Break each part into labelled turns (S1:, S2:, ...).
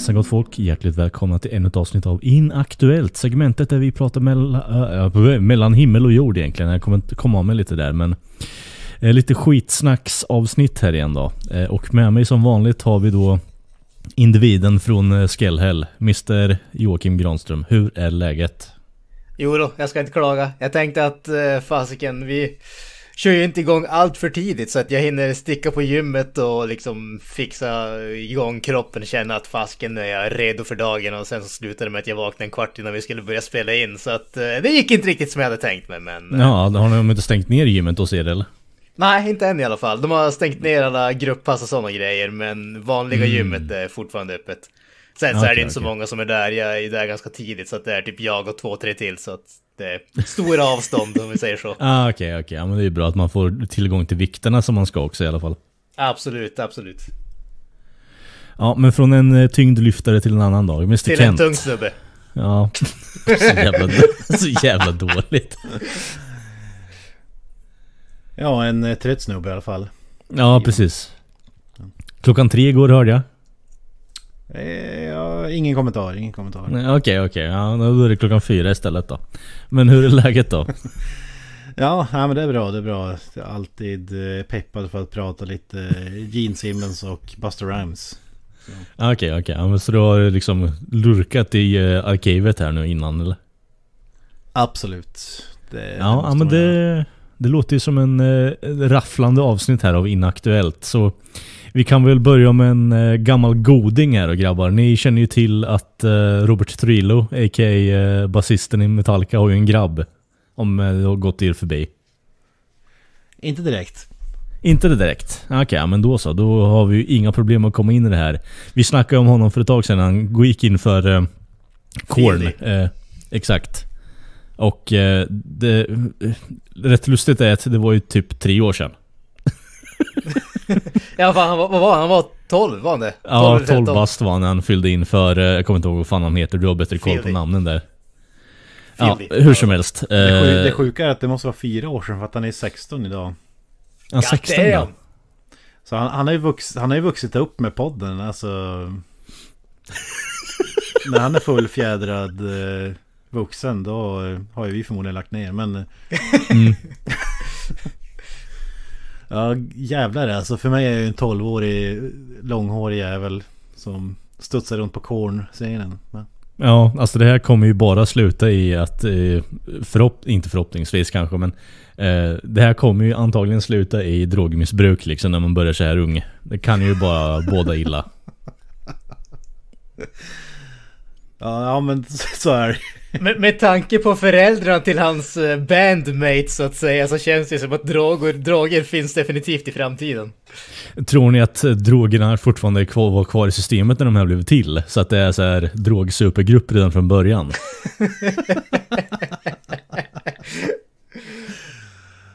S1: Jajamensan gott folk, hjärtligt välkomna till ännu ett avsnitt av Inaktuellt. Segmentet där vi pratar mellan, äh, äh mellan himmel och jord egentligen. Jag kommer komma av mig lite där men äh, lite avsnitt här igen då. Äh, och med mig som vanligt har vi då individen från äh, Skellhäll, Mr Joakim Granström. Hur är läget?
S2: Jo då, jag ska inte klaga. Jag tänkte att äh, fasiken, vi kör ju inte igång allt för tidigt så att jag hinner sticka på gymmet och liksom fixa igång kroppen, känna att fasken är jag redo för dagen och sen så slutade det med att jag vaknade en kvart innan vi skulle börja spela in så att eh, det gick inte riktigt som jag hade tänkt mig men...
S1: Eh, ja, har de inte stängt ner gymmet hos er eller?
S2: Nej, inte än i alla fall. De har stängt ner alla grupppass och sådana grejer men vanliga mm. gymmet är fortfarande öppet. Sen så okay, är det inte okay. så många som är där, jag är där ganska tidigt så att det är typ jag och två, tre till så att eh, stora avstånd om vi säger så.
S1: Ah, okej, okay, okej. Okay. Ja, men det är ju bra att man får tillgång till vikterna som man ska också i alla fall.
S2: Absolut, absolut.
S1: Ja, men från en eh, tyngdlyftare till en annan dag. Mr. Till Kent. en tung snubbe. Ja, så jävla, så jävla dåligt.
S3: Ja, en eh, trött snubbe i alla fall.
S1: Ja, precis. Klockan tre igår hörde jag.
S3: Eh, ja, ingen kommentar, ingen kommentar.
S1: Okej, okej. Okay, okay. Ja, då är det klockan fyra istället då. Men hur är läget då?
S3: ja, ja, men det är bra, det är bra. Alltid eh, peppad för att prata lite eh, Gene Simmons och Buster Rhymes.
S1: Ah, okej, okej. Okay, okay. så du har liksom lurkat i arkivet här nu innan eller?
S3: Absolut. Det ja, men det...
S1: Jag det låter ju som en eh, rafflande avsnitt här av Inaktuellt. Så vi kan väl börja med en eh, gammal goding här och grabbar. Ni känner ju till att eh, Robert Trilo, a.k.a. Eh, basisten i Metallica, har ju en grabb. Om eh, det har gått er förbi.
S3: Inte direkt.
S1: Inte det direkt? Okej, okay, men då så. Då har vi ju inga problem att komma in i det här. Vi snackade om honom för ett tag sedan. Han gick in för eh, Korn. Eh, exakt. Och eh, det, rätt lustigt är att det var ju typ tre år sedan.
S2: ja fan, han, vad var han? Han var 12 var han det? 12, ja,
S1: 12 bast var han han fyllde in för, eh, jag kommer inte ihåg vad fan han heter, du har bättre koll på namnen där. Ja, hur som helst. Eh, det,
S3: sjuka är att det måste vara fyra år sedan för att han är 16 idag. ja, 16 idag Så han, han, har ju vuxit, han har ju vuxit upp med podden, alltså... när han är fullfjädrad... Eh, vuxen då eh, har ju vi förmodligen lagt ner men... Eh, mm. ja jävlar alltså för mig är jag ju en 12-årig långhårig jävel som studsar runt på corn scenen Men...
S1: Ja, alltså det här kommer ju bara sluta i att, eh, förhopp inte förhoppningsvis kanske, men eh, det här kommer ju antagligen sluta i drogmissbruk liksom när man börjar så här ung. Det kan ju bara båda illa.
S3: Ja, men så är det med,
S2: med tanke på föräldrarna till hans eh, bandmates så att säga så känns det som att droger, droger finns definitivt i framtiden.
S1: Tror ni att eh, drogerna fortfarande kvar, var kvar i systemet när de här blev till? Så att det är så här drogsupergrupp redan från början?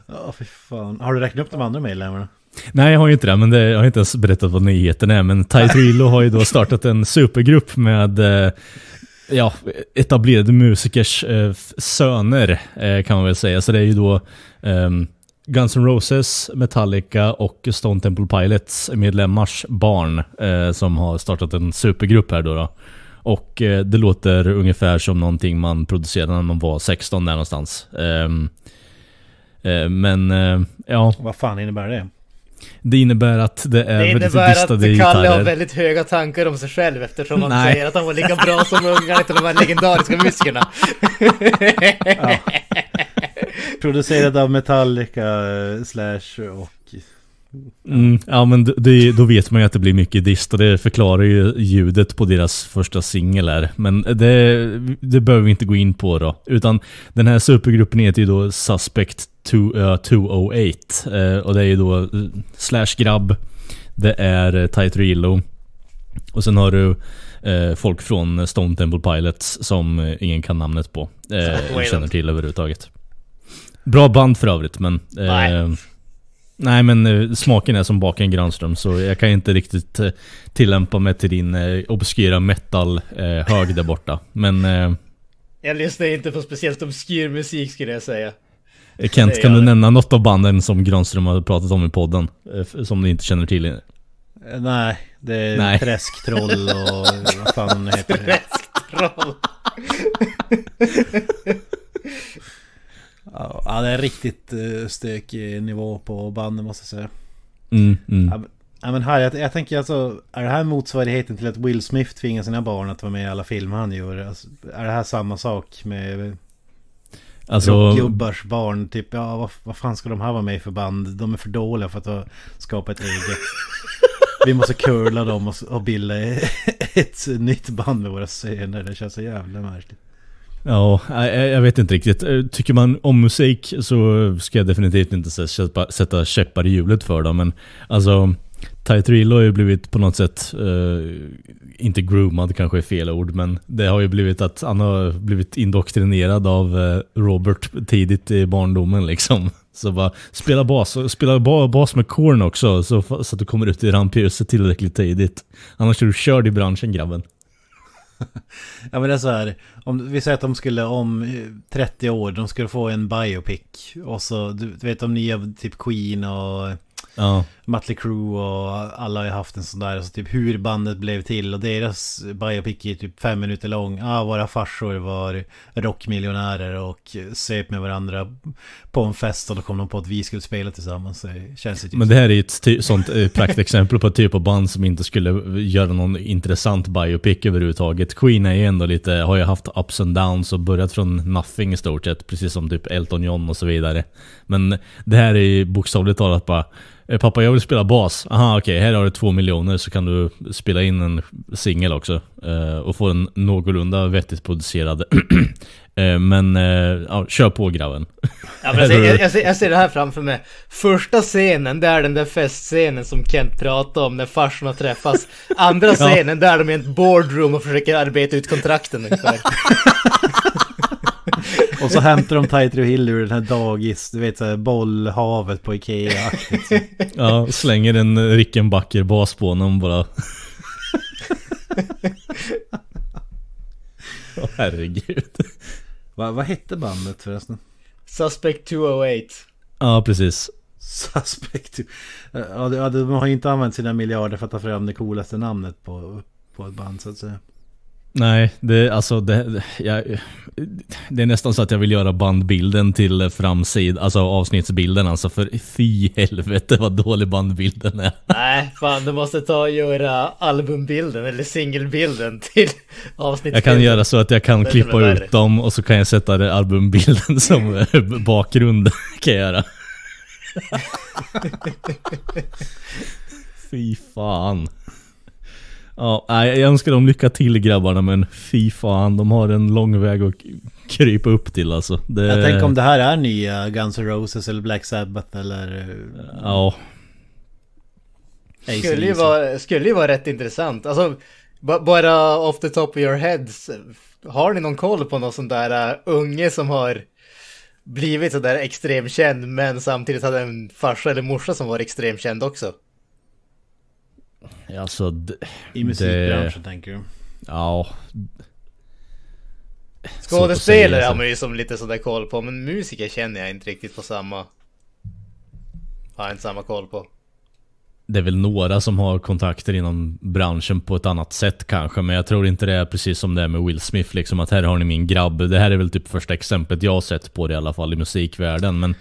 S3: Ja, oh, fy fan. Har du räknat upp de andra medlemmarna?
S1: Nej, jag har ju inte det, men det, jag har inte ens berättat vad nyheten är. Men Tai har ju då startat en supergrupp med eh, ja, etablerade musikers eh, söner eh, kan man väl säga. Så det är ju då eh, Guns N' Roses, Metallica och Stone Temple Pilots medlemmars barn eh, som har startat en supergrupp här då. då. Och eh, det låter ungefär som någonting man producerade när man var 16 där någonstans. Ehm, eh, men ja...
S3: Vad fan innebär det?
S1: Det innebär att det är det väldigt distade gitarrer. Det innebär att Kalle har
S3: väldigt höga
S2: tankar om sig själv eftersom han Nej. säger att han var lika bra som ungarna till de här legendariska musikerna. ja.
S3: Producerad av Metallica eh, slash och...
S1: Ja, mm, ja men det, då vet man ju att det blir mycket dist och det förklarar ju ljudet på deras första singel här. Men det, det behöver vi inte gå in på då. Utan den här supergruppen heter ju då Suspect 208. Eh, eh, och det är ju då eh, Slash Grabb. Det är Tight Relo. Och sen har du folk från Stone Temple Pilots som ingen kan namnet på. Och känner till överhuvudtaget. Bra band för övrigt men... Nej. men eh, smaken är som baken Granström så jag kan inte riktigt eh, tillämpa mig till din eh, obskyra metal-hög där borta. Men...
S2: jag lyssnar inte på speciellt obskyr musik skulle jag säga. Eh, Kent, kan du
S1: nämna något av banden som Granström har pratat om i podden? Eh, som ni inte känner till? Eh,
S3: nej, det är Nej. Träsktroll och vad fan de heter. Träsktroll! ja, det är riktigt stökig nivå på banden måste jag säga. Mm, mm. Ja, men här, jag, jag, tänker alltså, är det här motsvarigheten till att Will Smith tvingar sina barn att vara med i alla filmer han gör? Alltså, är det här samma sak med Alltså... Rockgubbars barn, typ, ja vad, vad fan ska de här vara med i för band? De är för dåliga för att skapa ett eget. Vi måste curla dem och, och bilda ett nytt band med våra söner. Det känns så jävla märkligt.
S1: Ja, jag vet inte riktigt. Eh, tycker man om musik så ska jag definitivt inte sätta käppar i hjulet för dem. Men alltså, Tyrell har ju blivit på något sätt, eh, inte groomad kanske är fel ord, men det har ju blivit att han har blivit indoktrinerad av eh, Robert tidigt i barndomen liksom. Så bara, spela bas, spela bas med korn också så, så att du kommer ut i rampljuset tillräckligt tidigt. Annars är du körd i branschen grabben.
S3: ja men det är så här, om, vi säger att de skulle om 30 eh, år, de skulle få en biopic. Och så, du, du vet de nya, typ Queen och... Ja. Mötley Crüe och alla har ju haft en sån där, alltså typ hur bandet blev till och deras biopic är typ fem minuter lång. Ah, våra farsor var rockmiljonärer och söp med varandra på en fest och då kom de på att vi skulle spela tillsammans. Det känns det typ Men det här är ju ett sånt eh, praktexempel
S1: på ett typ av band som inte skulle göra någon intressant biopic överhuvudtaget. Queen är ju ändå lite, har ju haft ups and downs och börjat från nothing i stort sett, precis som typ Elton John och så vidare. Men det här är ju bokstavligt talat bara eh, Pappa jag vill spela bas. Aha okej, okay. här har du två miljoner så kan du spela in en singel också. Eh, och få en någorlunda vettigt producerad. eh, men eh, ja, kör på grabben. ja, men jag, ser, jag, jag,
S2: ser, jag ser det här framför mig. Första scenen, det är den där festscenen som Kent pratar om när farsorna träffas. Andra scenen, ja. där är de i ett boardroom och försöker arbeta ut kontrakten ungefär.
S3: Och så hämtar de Taitro Hill ur den här dagis, du vet såhär bollhavet på Ikea. Så.
S1: Ja, slänger en Rickenbacker-bas på honom bara.
S2: oh, herregud.
S3: Va, vad hette bandet förresten? Suspect 208.
S1: Ja, precis.
S3: Suspect. Ja, de har ju inte använt sina miljarder för att ta fram det coolaste namnet på, på ett band så att säga.
S1: Nej, det, alltså det, jag, det är nästan så att jag vill göra bandbilden till framsid, alltså avsnittsbilden alltså. För fy helvete vad dålig bandbilden är.
S2: Nej, fan du måste ta och göra albumbilden eller singelbilden till avsnittsbilden. Jag kan göra så att jag kan klippa ut
S1: dem och så kan jag sätta det albumbilden som bakgrund. kan jag göra. fy fan. Ja, jag önskar dem lycka till grabbarna men fy fan, de har en lång väg att krypa upp till alltså. Det... Jag tänker om
S3: det här är nya Guns N' Roses eller Black Sabbath eller... Ja.
S2: Eh, skulle ju, liksom. vara, skulle ju vara rätt intressant. Alltså, bara off the top of your heads. Har ni någon koll på någon sån där eh, unge som har blivit sådär extremkänd men samtidigt hade en farsa eller morsa som var extremkänd också?
S1: Alltså... I musikbranschen det... tänker du? Ja.
S3: Skådespelare har
S2: man ju som lite sådär koll på, men musiker känner jag inte riktigt på samma... Har jag inte samma koll på.
S1: Det är väl några som har kontakter inom branschen på ett annat sätt kanske, men jag tror inte det är precis som det är med Will Smith, liksom att här har ni min grabb. Det här är väl typ första exemplet jag har sett på det i alla fall i musikvärlden, men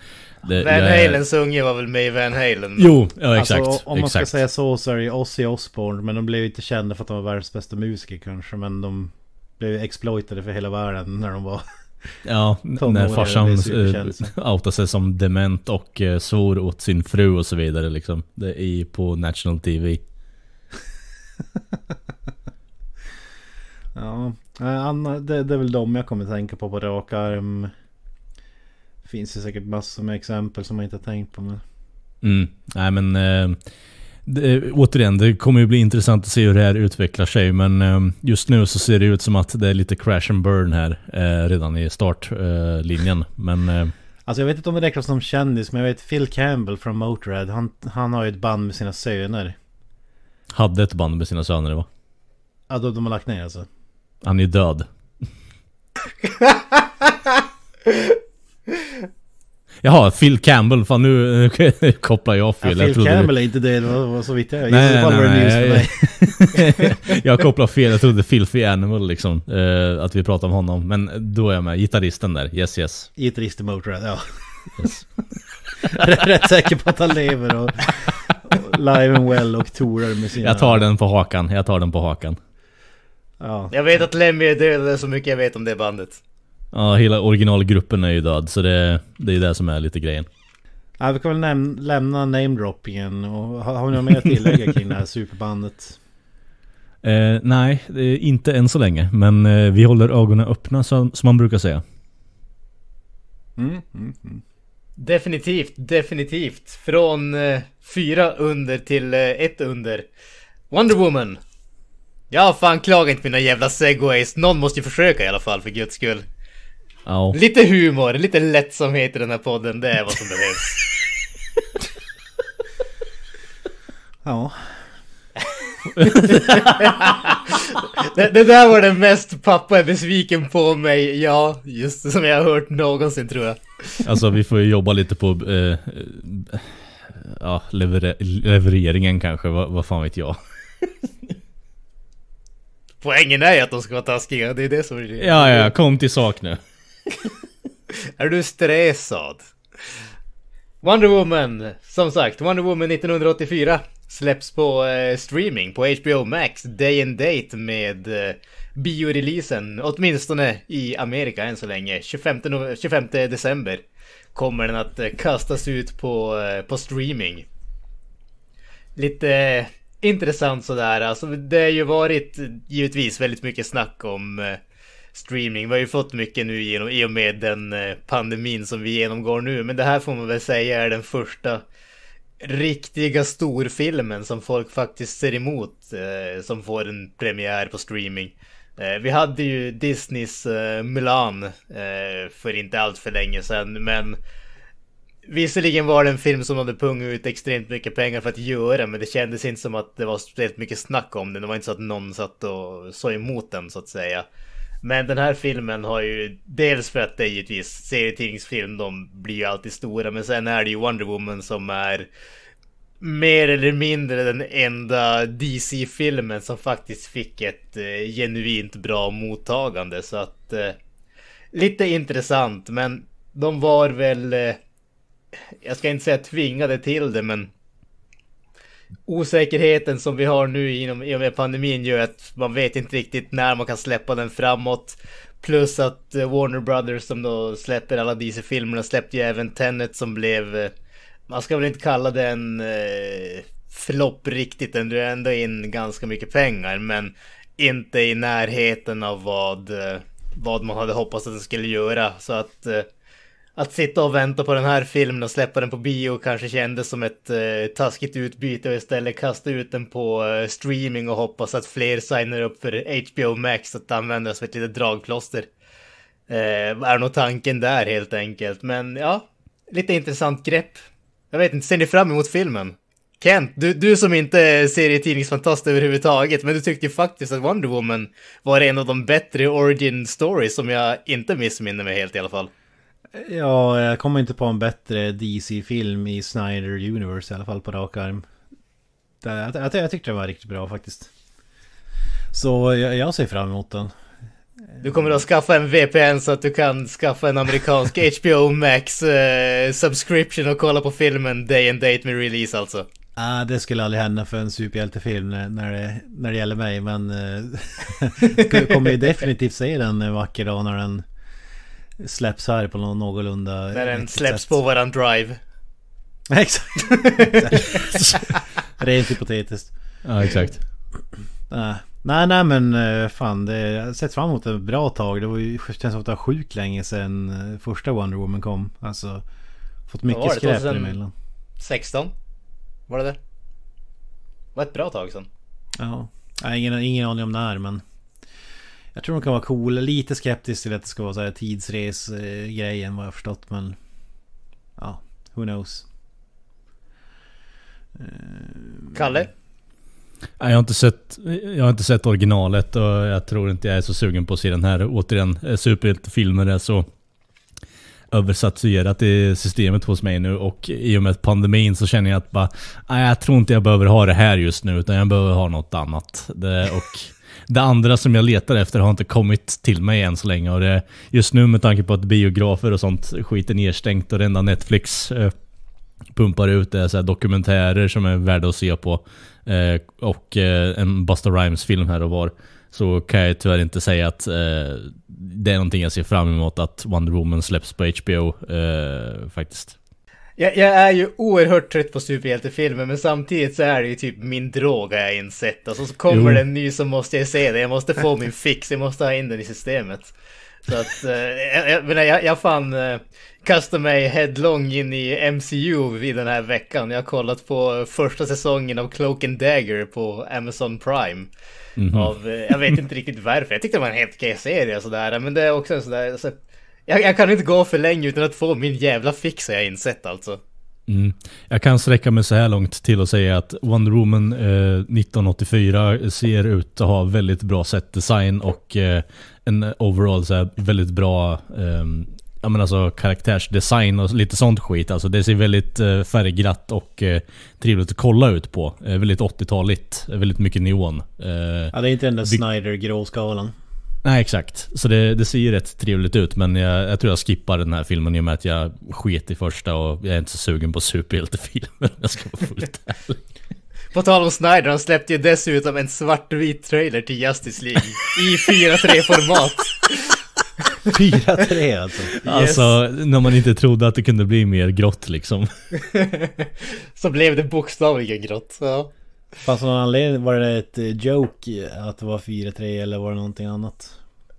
S1: det, Van Halens
S3: är... unge var väl med i Van Halen? Jo, ja, alltså, exakt. Alltså, om man exakt. ska säga så så är det ju Ozzy Osbourne. Men de blev ju inte kända för att de var världens bästa musiker kanske. Men de blev ju exploitade för hela världen när de var
S1: Ja, när farsan eh, outade sig som dement och eh, svor åt sin fru och så vidare liksom. Det är på National TV.
S3: ja, eh, det är väl de jag kommer tänka på på rak arm finns det säkert massor med exempel som man inte har tänkt på. Men...
S1: Mm. Nej men eh, det, eh, återigen, det kommer ju bli intressant att se hur det här utvecklar sig. Men eh, just nu så ser det ut som att det är lite crash and burn här eh, redan i startlinjen. Eh, men eh,
S3: Alltså jag vet inte om det räknas som kändis men jag vet Phil Campbell från Motörhead han, han har ju ett band med sina söner
S1: Hade ett band med sina söner va?
S3: Ja de, de har lagt ner alltså
S1: Han är död Jaha, Phil Campbell. Fan nu kopplar jag fel. Ja, Phil jag Campbell
S3: är inte det, var, var så vitt jag... Nej, jag nej, nej, nej. jag kopplar
S1: fel. Jag trodde Phil Filthy Animal liksom. Eh, att vi pratade om honom. Men då är jag med. Gitarristen där. Yes, yes.
S3: Gitarristen Motörhead, ja. Yes. Rätt säker på att han lever och, och live and well och tourar med sina... Jag tar
S1: den på hakan. Jag tar den på hakan.
S3: Ja. Jag vet att
S2: Lemmy är död, det är så mycket jag vet om det bandet.
S1: Ja, hela originalgruppen är ju död så det, det är det som är lite grejen.
S3: Ja, vi kan väl lämna namedroppingen och har, har ni något mer att tillägga kring det här superbandet?
S1: Eh, nej, inte än så länge. Men eh, vi håller ögonen öppna som, som man brukar säga.
S3: Mm, mm, mm.
S2: Definitivt, definitivt. Från eh, fyra under till eh, ett under. Wonder Woman. Jag har fan klagat inte mina jävla segways. Någon måste ju försöka i alla fall för guds skull. Oh. Lite humor, lite lättsamhet i den här podden, det är vad som behövs.
S3: ja.
S2: det, det, där var det mest pappa är besviken på mig, ja, just det, som jag har hört någonsin tror jag.
S1: Alltså vi får ju jobba lite på eh, ja, lever levereringen kanske, vad, vad fan vet jag.
S2: Poängen är ju att de ska vara taskiga, det är det som är Ja, ja,
S1: kom till sak nu.
S2: är du stressad? Wonder Woman, som sagt, Wonder Woman 1984 släpps på eh, streaming på HBO Max day and date med eh, bioreleasen, åtminstone i Amerika än så länge. 25, 25 december kommer den att eh, kastas ut på, eh, på streaming. Lite eh, intressant sådär, alltså det har ju varit eh, givetvis väldigt mycket snack om eh, streaming. Vi har ju fått mycket nu genom, i och med den eh, pandemin som vi genomgår nu. Men det här får man väl säga är den första riktiga storfilmen som folk faktiskt ser emot. Eh, som får en premiär på streaming. Eh, vi hade ju Disneys eh, Mulan eh, för inte allt för länge sedan. Men Visserligen var det en film som hade pungat ut extremt mycket pengar för att göra men det kändes inte som att det var speciellt mycket snack om den. Det var inte så att någon satt och såg emot den så att säga. Men den här filmen har ju, dels för att det är givetvis serietidningsfilm, de blir ju alltid stora, men sen är det ju Wonder Woman som är mer eller mindre den enda DC-filmen som faktiskt fick ett eh, genuint bra mottagande. Så att eh, lite intressant, men de var väl, eh, jag ska inte säga tvingade till det, men osäkerheten som vi har nu inom, i och med pandemin gör att man vet inte riktigt när man kan släppa den framåt. Plus att eh, Warner Brothers som då släpper alla DC-filmerna släppte ju även Tenet som blev, eh, man ska väl inte kalla den eh, flopp riktigt, den drog ändå in ganska mycket pengar men inte i närheten av vad, eh, vad man hade hoppats att den skulle göra. Så att att sitta och vänta på den här filmen och släppa den på bio kanske kändes som ett eh, taskigt utbyte och istället kasta ut den på eh, streaming och hoppas att fler signar upp för HBO Max att använda det som ett litet dragplåster. Eh, är nog tanken där helt enkelt. Men ja, lite intressant grepp. Jag vet inte, ser ni fram emot filmen? Kent, du, du som inte är serietidningsfantast överhuvudtaget, men du tyckte ju faktiskt att Wonder Woman var en av de bättre origin stories som jag inte missminner mig helt i alla fall.
S3: Ja, jag kommer inte på en bättre DC-film i Snyder Universe i alla fall på rak arm. Jag, jag, jag tyckte den var riktigt bra faktiskt. Så jag, jag ser fram emot den. Du kommer att skaffa en VPN så att du kan skaffa
S2: en amerikansk HBO Max eh, subscription och kolla på filmen day and date med release alltså.
S3: Nej, ah, det skulle aldrig hända för en superhjältefilm när det, när det gäller mig, men du eh, kommer ju definitivt se den en vacker dag när den släpps här på någon någorlunda... När den släpps sätt. på
S2: våran drive. Exakt.
S3: Rent hypotetiskt. Ja, exakt. Nej, nej, men eh, fan. Det, jag har sett fram emot ett bra tag. Det var ju, känns som att det var sjukt länge sedan eh, första Wonder Woman kom. Alltså, fått mycket skräp emellan.
S2: 16? Var det det? Det var ett bra tag sedan.
S3: Ja. Nej, ingen, ingen aning om när men... Jag tror de kan vara coola. Lite skeptisk till att det ska vara så här tidsresgrejen vad jag förstått men... Ja, who knows. Eh, Kalle?
S1: Jag har, inte sett, jag har inte sett originalet och jag tror inte jag är så sugen på att se den här. Återigen, eh, superhjältefilmer är så översatuerat i systemet hos mig nu och i och med pandemin så känner jag att bara, nej, jag tror inte jag behöver ha det här just nu utan jag behöver ha något annat. Det, och det andra som jag letar efter har inte kommit till mig än så länge. Och det, just nu med tanke på att biografer och sånt skit är nedstängt och det enda Netflix eh, pumpar ut är så dokumentärer som är värda att se på. Eh, och eh, en Busta Rhymes-film här och var. Så kan jag tyvärr inte säga att eh, det är någonting jag ser fram emot att Wonder Woman släpps på HBO eh, faktiskt.
S2: Jag, jag, är ju oerhört trött på superhjältefilmer men samtidigt så är det ju typ min drog har jag insett. Alltså så kommer jo. det en ny så måste jag se det. Jag måste få min fix. Jag måste ha in den i systemet. Så att, eh, jag, jag, jag, jag fan eh, kastar mig headlong in i MCU i den här veckan. Jag har kollat på första säsongen av Cloak and Dagger på Amazon Prime. Mm -hmm. av, eh, jag vet inte riktigt varför. Jag tyckte det var en helt okej serie och sådär. Men det är också en sådär, så jag, jag, kan inte gå för länge utan att få min jävla fix har jag insett alltså.
S1: Mm. Jag kan sträcka mig så här långt till och säga att Wonder Woman eh, 1984 ser ut att ha väldigt bra setdesign och eh, en overall så här, väldigt bra eh, ja, men alltså, karaktärsdesign och lite sånt skit. Alltså, det ser väldigt eh, färgglatt och eh, trevligt att kolla ut på. Eh, väldigt 80-taligt, eh, väldigt mycket neon.
S3: Eh, ja, det är inte den där Snyder-gråskalan.
S1: Nej exakt, så det, det ser ju rätt trevligt ut men jag, jag, tror jag skippar den här filmen i och med att jag sket i första och jag är inte så sugen på superhjältefilmer om jag ska vara fullt ärlig.
S2: På tal om Snyder, han släppte ju dessutom en svartvit trailer till Justice League i 43 format
S3: 4.3 3 alltså. Yes. Alltså
S1: när man inte trodde att det kunde bli mer grått liksom.
S3: så blev det bokstavligen grått. Ja. Fanns det någon anledning? Var det ett eh, joke att det var 4-3 eller var det någonting annat?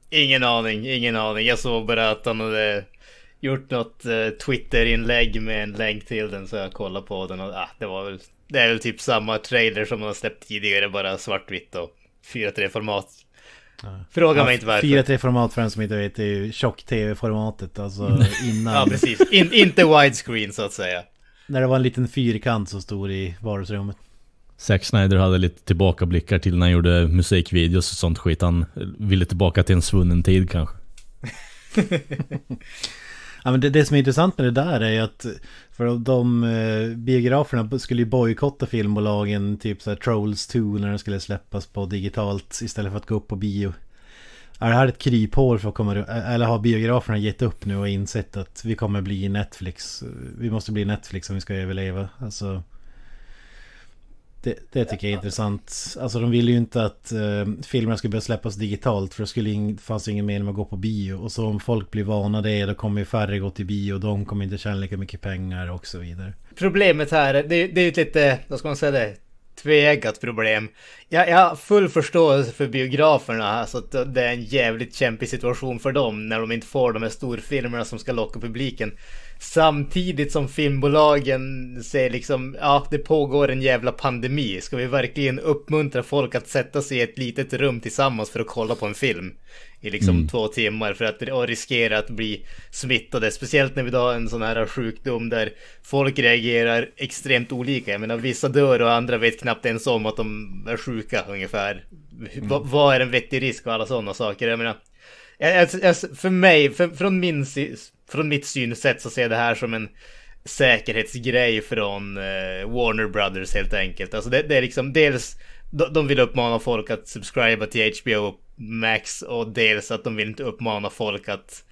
S2: Ingen aning, ingen aning. Jag såg bara att han hade gjort något eh, Twitter-inlägg med en länk till den så jag kollade på den och ah, det var väl det är väl typ samma trailer som man har släppt tidigare, bara svartvitt och 4-3-format. Fråga ja, mig inte varför.
S3: 4-3-format för den som inte vet, är ju tjock-tv-formatet. Alltså mm. innan... ja, precis. In, inte widescreen så att säga. När det var en liten fyrkant som stod i vardagsrummet.
S1: Zack Snyder hade lite tillbakablickar till när han gjorde musikvideos och sånt skit. Han ville tillbaka till en svunnen tid kanske.
S3: ja, men det, det, som är intressant med det där är att för de eh, biograferna skulle ju bojkotta filmbolagen, typ så här Trolls 2 när den skulle släppas på digitalt istället för att gå upp på bio. Är det här ett kryphål för att komma Eller har biograferna gett upp nu och insett att vi kommer bli Netflix? Vi måste bli Netflix om vi ska överleva. Alltså, det, det, tycker jag är intressant. Alltså de ville ju inte att eh, filmerna skulle börja släppas digitalt för det skulle in, fanns ingen mening med att gå på bio. Och så om folk blir vana det då kommer ju färre gå till bio. De kommer inte tjäna lika mycket pengar och så vidare.
S2: Problemet här, det, det är ju ett lite, vad ska man säga det? tveeggat problem. Jag, jag har full förståelse för biograferna, alltså att det är en jävligt kämpig situation för dem när de inte får de här storfilmerna som ska locka publiken. Samtidigt som filmbolagen säger liksom, ja det pågår en jävla pandemi. Ska vi verkligen uppmuntra folk att sätta sig i ett litet rum tillsammans för att kolla på en film? I liksom mm. två timmar för att riskera att bli smittade. Speciellt när vi då har en sån här sjukdom där folk reagerar extremt olika. Jag menar vissa dör och andra vet knappt ens om att de är sjuka ungefär. Mm. V vad är en vettig risk och alla sådana saker? Jag menar, jag, jag, för mig, för, från min från mitt synsätt så ser jag det här som en säkerhetsgrej från eh, Warner Brothers helt enkelt. Alltså det, det är liksom dels de, vill uppmana folk att subscriba till HBO Max och dels att de vill inte uppmana folk att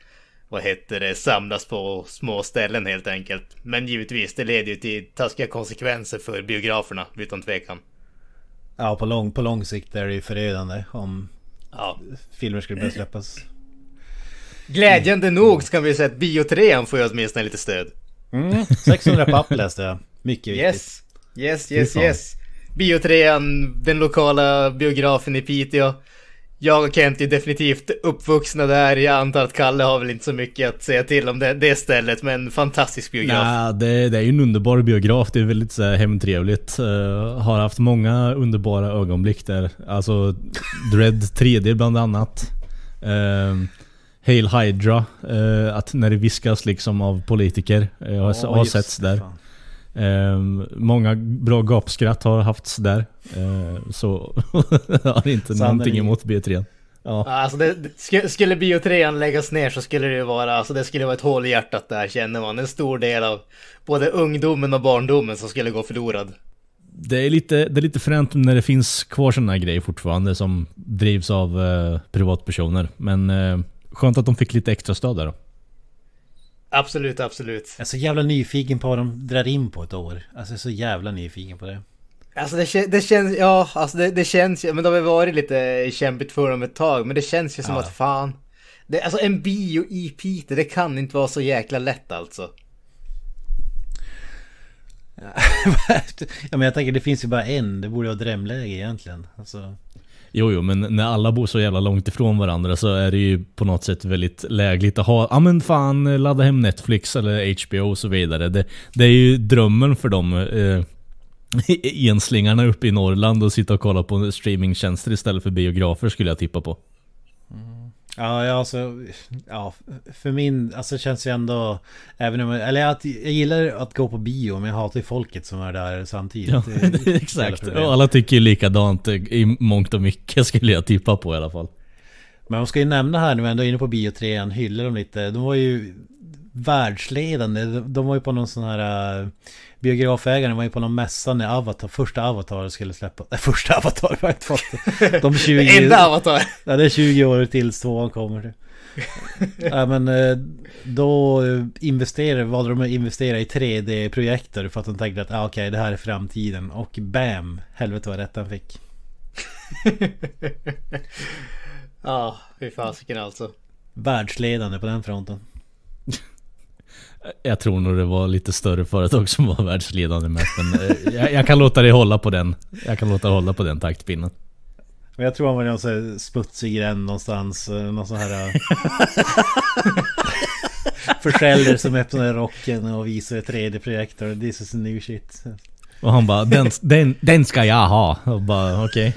S2: vad heter det, samlas på små ställen helt enkelt. Men givetvis, det leder ju till taskiga konsekvenser för biograferna utan tvekan.
S3: Ja, på lång, på lång sikt är det ju förödande om ja. filmer skulle börja släppas
S2: Glädjande mm. nog så kan vi säga att bio får ju åtminstone lite stöd. Mm, 600 papp läste jag. Mycket viktigt. Yes, yes, yes, yes. bio den lokala biografen i Piteå. Jag och Kent är definitivt uppvuxna där. Jag antar att Kalle har väl inte så mycket att säga till om det, det stället, men fantastisk biograf.
S1: Nej, det, det, är ju en underbar biograf. Det är väldigt så här, hemtrevligt. Uh, har haft många underbara ögonblick där. Alltså Dread 3D bland annat. Uh, Hail Hydra. Eh, att när det viskas liksom av politiker. Eh, har, oh, har setts där. Eh, många bra gapskratt har haftts där. Eh, så jag har inte Sandra någonting emot B3. Ja.
S2: Alltså det, skulle bio läggas ner så skulle det vara, alltså det skulle vara ett hål i hjärtat där känner man. En stor del av både ungdomen och barndomen som skulle gå förlorad.
S1: Det är lite, det är lite fränt när det finns kvar sådana grejer fortfarande som drivs av eh, privatpersoner. Men eh, Skönt att de fick lite extra stöd där då.
S3: Absolut, absolut. Jag är så jävla nyfiken på vad de drar in på ett år. Alltså jag är så jävla nyfiken på det.
S2: Alltså det, det känns, ja, alltså det, det känns ju, men det har varit lite kämpigt för dem ett tag, men det känns ju som ja. att fan. Det, alltså en bio i Peter, det kan
S3: inte vara så jäkla lätt alltså. ja men jag tänker det finns ju bara en, det borde vara drömläge egentligen. Alltså.
S1: Jo, jo, men när alla bor så jävla långt ifrån varandra så är det ju på något sätt väldigt lägligt att ha, ja ah, men fan, ladda hem Netflix eller HBO och så vidare. Det, det är ju drömmen för dem. Eh, enslingarna uppe i Norrland och sitta och kolla på streamingtjänster istället för biografer skulle jag tippa på.
S3: Ja, ja, alltså, ja, för min, alltså känns ju ändå, även om, eller att jag gillar att gå på bio, men jag hatar ju folket som är där samtidigt. Ja, är, exakt, och
S1: alla tycker ju likadant i mångt och mycket skulle jag tippa på i alla fall.
S3: Men man ska ju nämna här nu ändå är inne på bio 3 hyllar de lite. De var ju världsledande. De var ju på någon sån här... Uh, biografägaren var ju på någon mässa när Avatar, första Avatar skulle släppas. Nej, första Avatar var inte fått. De 20... Enda Avatar! Ja, det är 20 år tills tvåan kommer. Det. ja, men eh, då eh, investerade, valde de att investera i 3D-projektor för att de tänkte att ah, okej, okay, det här är framtiden. Och bam! Helvete vad rätt han fick. ja, fy fasiken alltså. Världsledande på den fronten.
S1: Jag tror nog det var lite större företag som var världsledande mest. Men eh, jag, jag, kan låta dig hålla på den. Jag kan låta dig hålla på den taktpinnen.
S3: Men jag tror han var någon sån här smutsig gränd någonstans. Eh, någon sån här... Eh, försäljare som öppnar rocken och visar 3 d projektor This is new shit.
S1: Och han bara den, den, den ska jag ha. Och bara okej.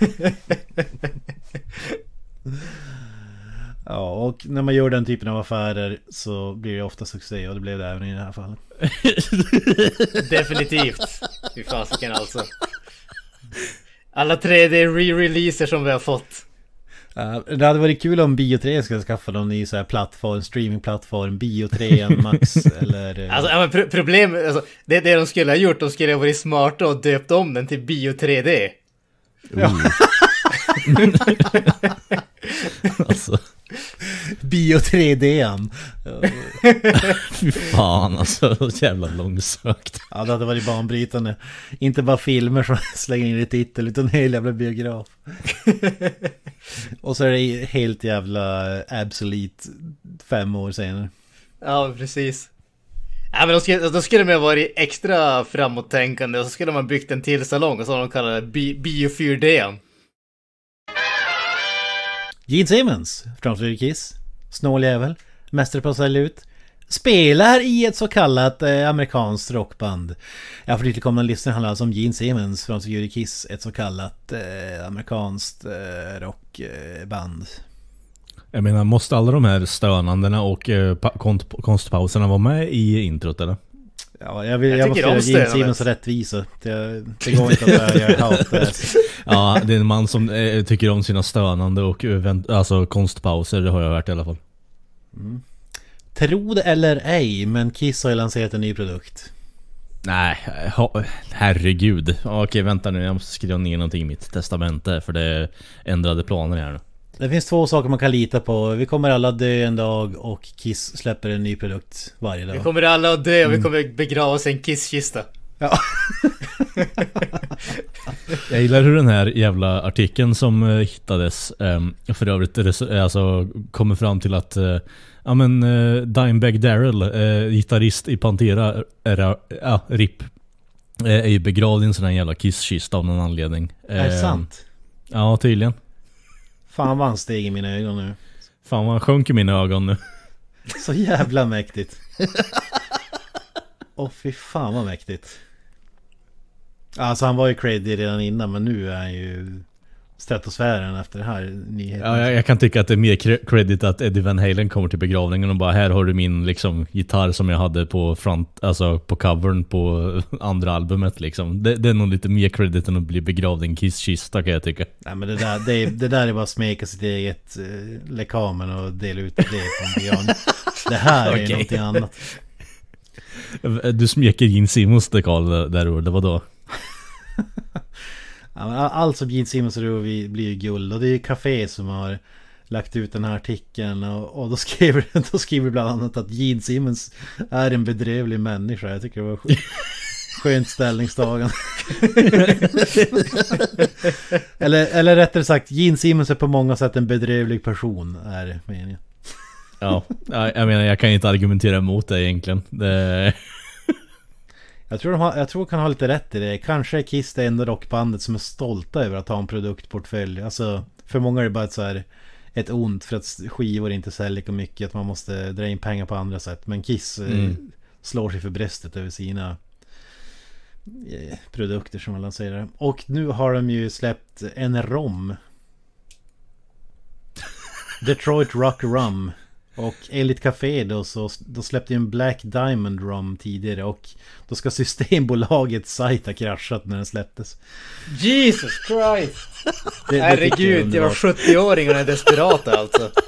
S1: Okay.
S3: Ja, och när man gör den typen av affärer så blir det ofta succé och det blev det även i det här fallet. Definitivt. Fy fasiken alltså. Alla 3D-re-releaser som vi har fått. Uh, det hade varit kul om Bio 3 skulle skaffa någon ny så här plattform, streamingplattform, Bio 3 Max eller... Eh, alltså, ja, men pr problem, alltså, det, det de skulle
S2: ha gjort, de skulle ha varit smarta och döpt om den till Bio 3D. Ja. Mm. alltså. Bio 3D.
S3: Fy fan alltså, så jävla långsökt. Ja, det hade varit banbrytande. Inte bara filmer som slänger in i titel, utan hela jävla biograf. Och så är det helt jävla absolut fem år senare.
S2: Ja, precis. Ja, men då, skulle, då skulle man varit extra framåttänkande och så skulle man byggt en till salong och så har de kallat det Bio 4D.
S3: Gene Simmons framför Kiss snål jävel, mästare på att sälja ut, spelar i ett så kallat eh, amerikanskt rockband. Ja, för nytillkomna lyssnare handlar alltså om Gene Simmons från Security Kiss, ett så kallat eh, amerikanskt eh, rockband.
S1: Jag menar, måste alla de här stönandena och eh, konstpauserna vara med i introt eller?
S3: Ja, jag, vill, jag, jag måste göra Gene Simmons rättvis. Det, det går inte att göra halvt. ja,
S1: det är en man som eh, tycker om sina stönande och alltså, konstpauser. Det har jag hört i alla fall.
S3: Mm. Tro det eller ej, men Kiss har ju lanserat en ny produkt. Nej,
S1: herregud. Okej, vänta nu. Jag måste skriva ner någonting i mitt testamente. För det ändrade planer här nu.
S3: Det finns två saker man kan lita på. Vi kommer alla dö en dag och Kiss släpper en ny produkt varje dag. Vi kommer alla att dö och vi mm.
S2: kommer begravas i en Kiss-kista.
S3: Ja.
S1: jag gillar hur den här jävla artikeln som eh, hittades ehm, för övrigt eh, alltså, kommer fram till att eh, ja, men, Dimebag Daryl, gitarrist i Pantera, era, ja, RIP, är ju begravd i en sån här jävla kisskista av någon anledning. Är det ehm, sant? Ja, tydligen.
S3: Fan vad han steg i mina ögon nu.
S1: Fan vad han sjönk i mina ögon nu.
S3: Så jävla mäktigt. Åh oh, fy fan vad mäktigt. Alltså han var ju crazy redan innan men nu är han ju stratosfären efter det här nyheten. Ja, jag,
S1: jag, kan tycka att det är mer credit att Eddie Van Halen kommer till begravningen och bara här har du min liksom, gitarr som jag hade på, front, alltså, på covern på andra albumet. Liksom. Det, det är nog lite mer credit än att bli begravd i en kisskista kan jag tycka.
S3: Nej men det där, det, det där är bara att smeka sitt eget eh, lekamen och dela ut det på en begravning. Det här är okay. någonting annat.
S1: Du smeker in Simons dekal där, där det var då?
S3: Allt som Gene Simmons rör vid blir ju guld och det är ju Café som har lagt ut den här artikeln och, och då, skriver, då skriver bland annat att Gene Simmons är en bedrövlig människa. Jag tycker det var skönt. ställningstagande. eller, eller rättare sagt, Gene Simmons är på många sätt en bedrövlig person, är meningen. ja,
S1: jag menar jag kan inte argumentera emot det egentligen. Det...
S3: Jag tror, de har, jag tror kan ha lite rätt i det. Kanske är Kiss det enda rockbandet som är stolta över att ha en produktportfölj. Alltså, för många är det bara ett, så här, ett ont för att skivor inte säljer lika mycket. Att man måste dra in pengar på andra sätt. Men Kiss eh, mm. slår sig för bröstet över sina eh, produkter som man lanserar. Och nu har de ju släppt en rom. Detroit Rock Rum. Och enligt Café då så då släppte ju en Black Diamond Rum tidigare och då ska Systembolagets sajt ha kraschat när den släpptes. Jesus Christ! Det, det Herregud, det var
S2: 70-åringarna desperata alltså.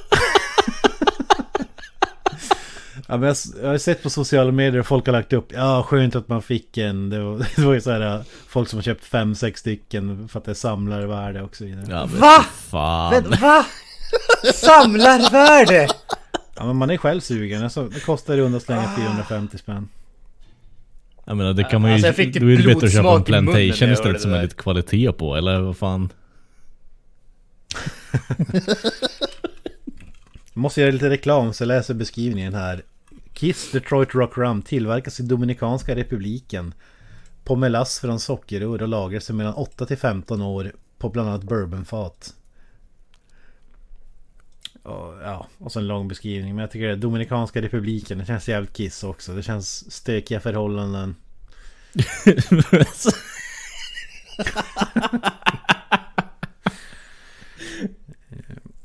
S3: Ja, men jag, har sett på sociala medier folk har lagt upp Ja skönt att man fick en Det var, det var ju så här äh, Folk som har köpt fem sex stycken för att det är samlarvärde och så vidare ja, men, Va? Fan. Men, va?
S1: Samlarvärde?
S3: Ja, men man är själv sugen. Alltså, det kostar i runda slängar ah. 450 spänn.
S1: Jag menar det kan man ju... Alltså jag fick typ då är det bättre att köpa en plantation istället som är lite kvalitet på, eller vad fan?
S3: Måste göra lite reklam så jag läser beskrivningen här. Kiss Detroit Rock Rum tillverkas i Dominikanska republiken. På melass från sockerrör och lagras i mellan 8 till 15 år på bland annat bourbonfat. Och, ja, och så en lång beskrivning. Men jag tycker att Dominikanska republiken, det känns jävligt kiss också. Det känns stökiga förhållanden.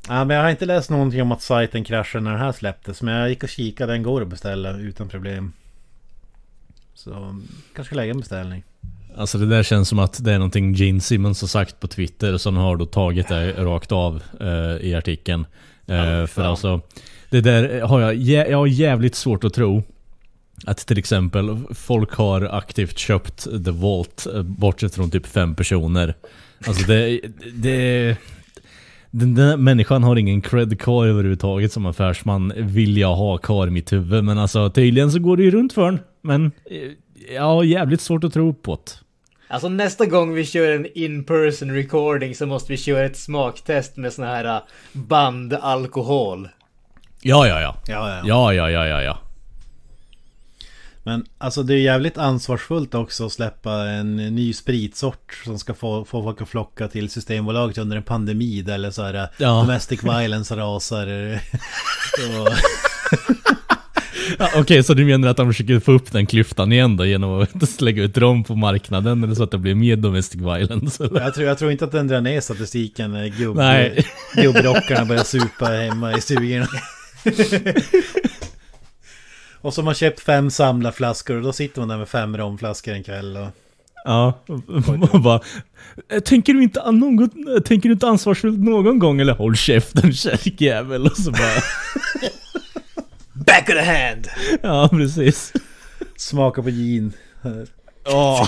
S3: ja, men jag har inte läst någonting om att sajten kraschade när den här släpptes. Men jag gick och kikade, den går att beställa utan problem. Så kanske lägga en beställning.
S1: Alltså det där känns som att det är någonting Gene Simmons har sagt på Twitter Och sen har då tagit det rakt av eh, i artikeln. Eh, ja, för alltså, det där har jag, jag har jävligt svårt att tro. Att till exempel folk har aktivt köpt The Vault eh, bortsett från typ fem personer. Alltså det... det den där människan har ingen cred kvar överhuvudtaget som affärsman vill jag ha kvar i mitt huvud. Men alltså tydligen så går det ju runt för en. Men eh, jag har jävligt svårt att tro på det.
S2: Alltså nästa gång vi kör en in-person recording så måste vi köra ett smaktest med sån här äh, bandalkohol.
S3: Ja, ja, ja. Ja, ja, ja. ja, ja, ja, Men alltså det är jävligt ansvarsfullt också att släppa en ny spritsort som ska få, få folk att flocka till Systembolaget under en pandemi eller så här äh, ja. domestic violence rasar. och...
S1: Ja, Okej, okay, så du menar att de försöker få upp den klyftan igen då genom att lägga ut dem på marknaden eller så att det blir mer domestic violence?
S3: Eller? Jag, tror, jag tror inte att den drar ner statistiken när gubb, Nej. gubbrockarna börjar supa hemma i stugorna. och så har man köpt fem samlarflaskor och då sitter man där med fem romflaskor en kväll. Och...
S1: Ja, man bara... Tänker du, inte något, tänker du inte ansvarsfullt någon gång? Eller håll käften kärkjävel! Och så bara...
S2: Back of the hand!
S3: Ja, precis. Smaka på gin. Oh.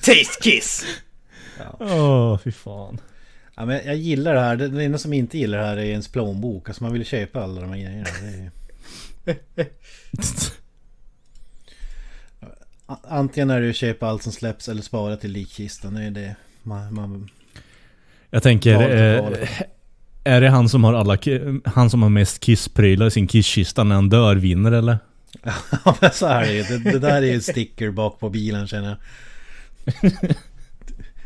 S2: Taste kiss!
S3: Åh, ja. oh, fy fan. Ja, men jag gillar det här. Det enda som inte gillar det här är ens plånbok. Alltså man vill köpa alla de här grejerna. Är... Antingen är det att köpa allt som släpps eller spara till likkistan. Det är det man... man...
S1: Jag tänker... Eh, är det han som har, alla, han som har mest kissprylar i sin kisskista när han dör vinner eller?
S3: Ja, men så här är det. Det, det där är ju sticker bak på bilen känner jag.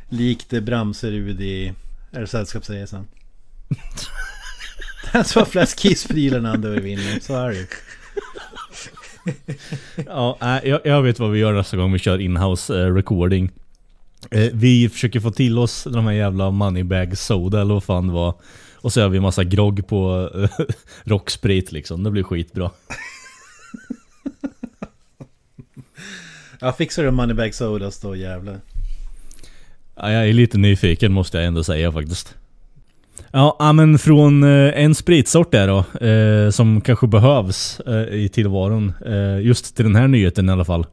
S3: Likt Bramserud i Är det sällskapsresan? Den som har flest kissprylar när han dör vinner. Så är det ju.
S1: ja, äh, jag, jag vet vad vi gör nästa gång vi kör inhouse eh, recording. Eh, vi försöker få till oss de här jävla moneybag soda eller vad fan det var. Och så gör vi massa grogg på eh, rocksprit liksom. Det blir skitbra.
S3: ja, fixar du Moneybag Sodas då jävlar? Ja,
S1: jag är lite nyfiken måste jag ändå säga faktiskt. Ja, men från eh, en spritsort där då, eh, som kanske behövs eh, i tillvaron. Eh, just till den här nyheten i alla fall.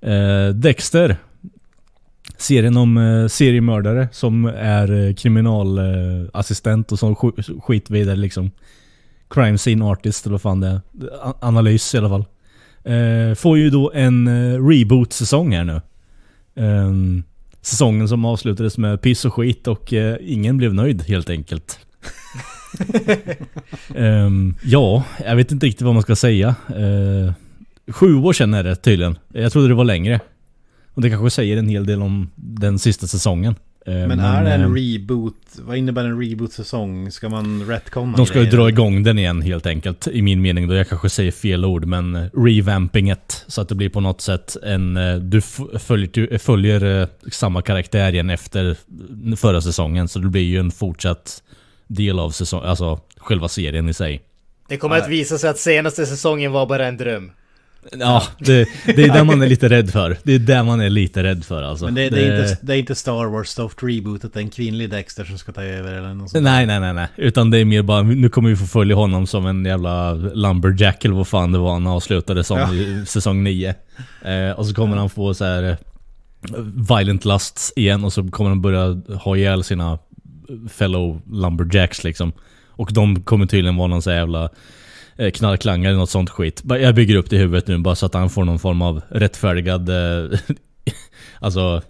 S1: Eh, Dexter serien om eh, seriemördare som är eh, kriminalassistent och sån sk skit vidare liksom. Crime scene artist eller vad fan det är. analys i alla fall. Eh, får ju då en eh, reboot-säsong här nu. Ehm, säsongen som avslutades med piss och skit och eh, ingen blev nöjd helt enkelt. Ehm, ja, jag vet inte riktigt vad man ska säga. Eh, sju år sedan är det tydligen. Jag trodde det var längre. Och det kanske säger en hel del om den sista säsongen. Eh, men, men är det en eh,
S3: reboot? Vad innebär en reboot-säsong? Ska man retconna De ska ju dra
S1: igång den igen helt enkelt, i min mening. Då jag kanske säger fel ord, men eh, revampinget. Så att det blir på något sätt en... Du följer, du följer samma karaktär igen efter förra säsongen. Så det blir ju en fortsatt del av säsongen. alltså själva serien i sig.
S2: Det kommer att visa sig att senaste säsongen var bara en dröm. Ja,
S1: det, det är det man är lite rädd för. Det är det man är lite rädd för alltså. Men det, det, är, inte,
S3: det är inte Star Wars Soft Reboot, att det är en kvinnlig Dexter som ska ta över eller något
S1: sånt. Nej, nej, nej, nej. Utan det är mer bara, nu kommer vi få följa honom som en jävla Lumberjack eller vad fan det var han avslutade som ja. i säsong 9. Eh, och så kommer han få så här eh, violent lusts igen och så kommer han börja ha ihjäl sina fellow Lumberjacks liksom. Och de kommer tydligen vara någon så jävla Eh, knarklangare eller något sånt skit. Jag bygger upp det i huvudet nu bara så att han får någon form av rättfärdigad eh, alltså,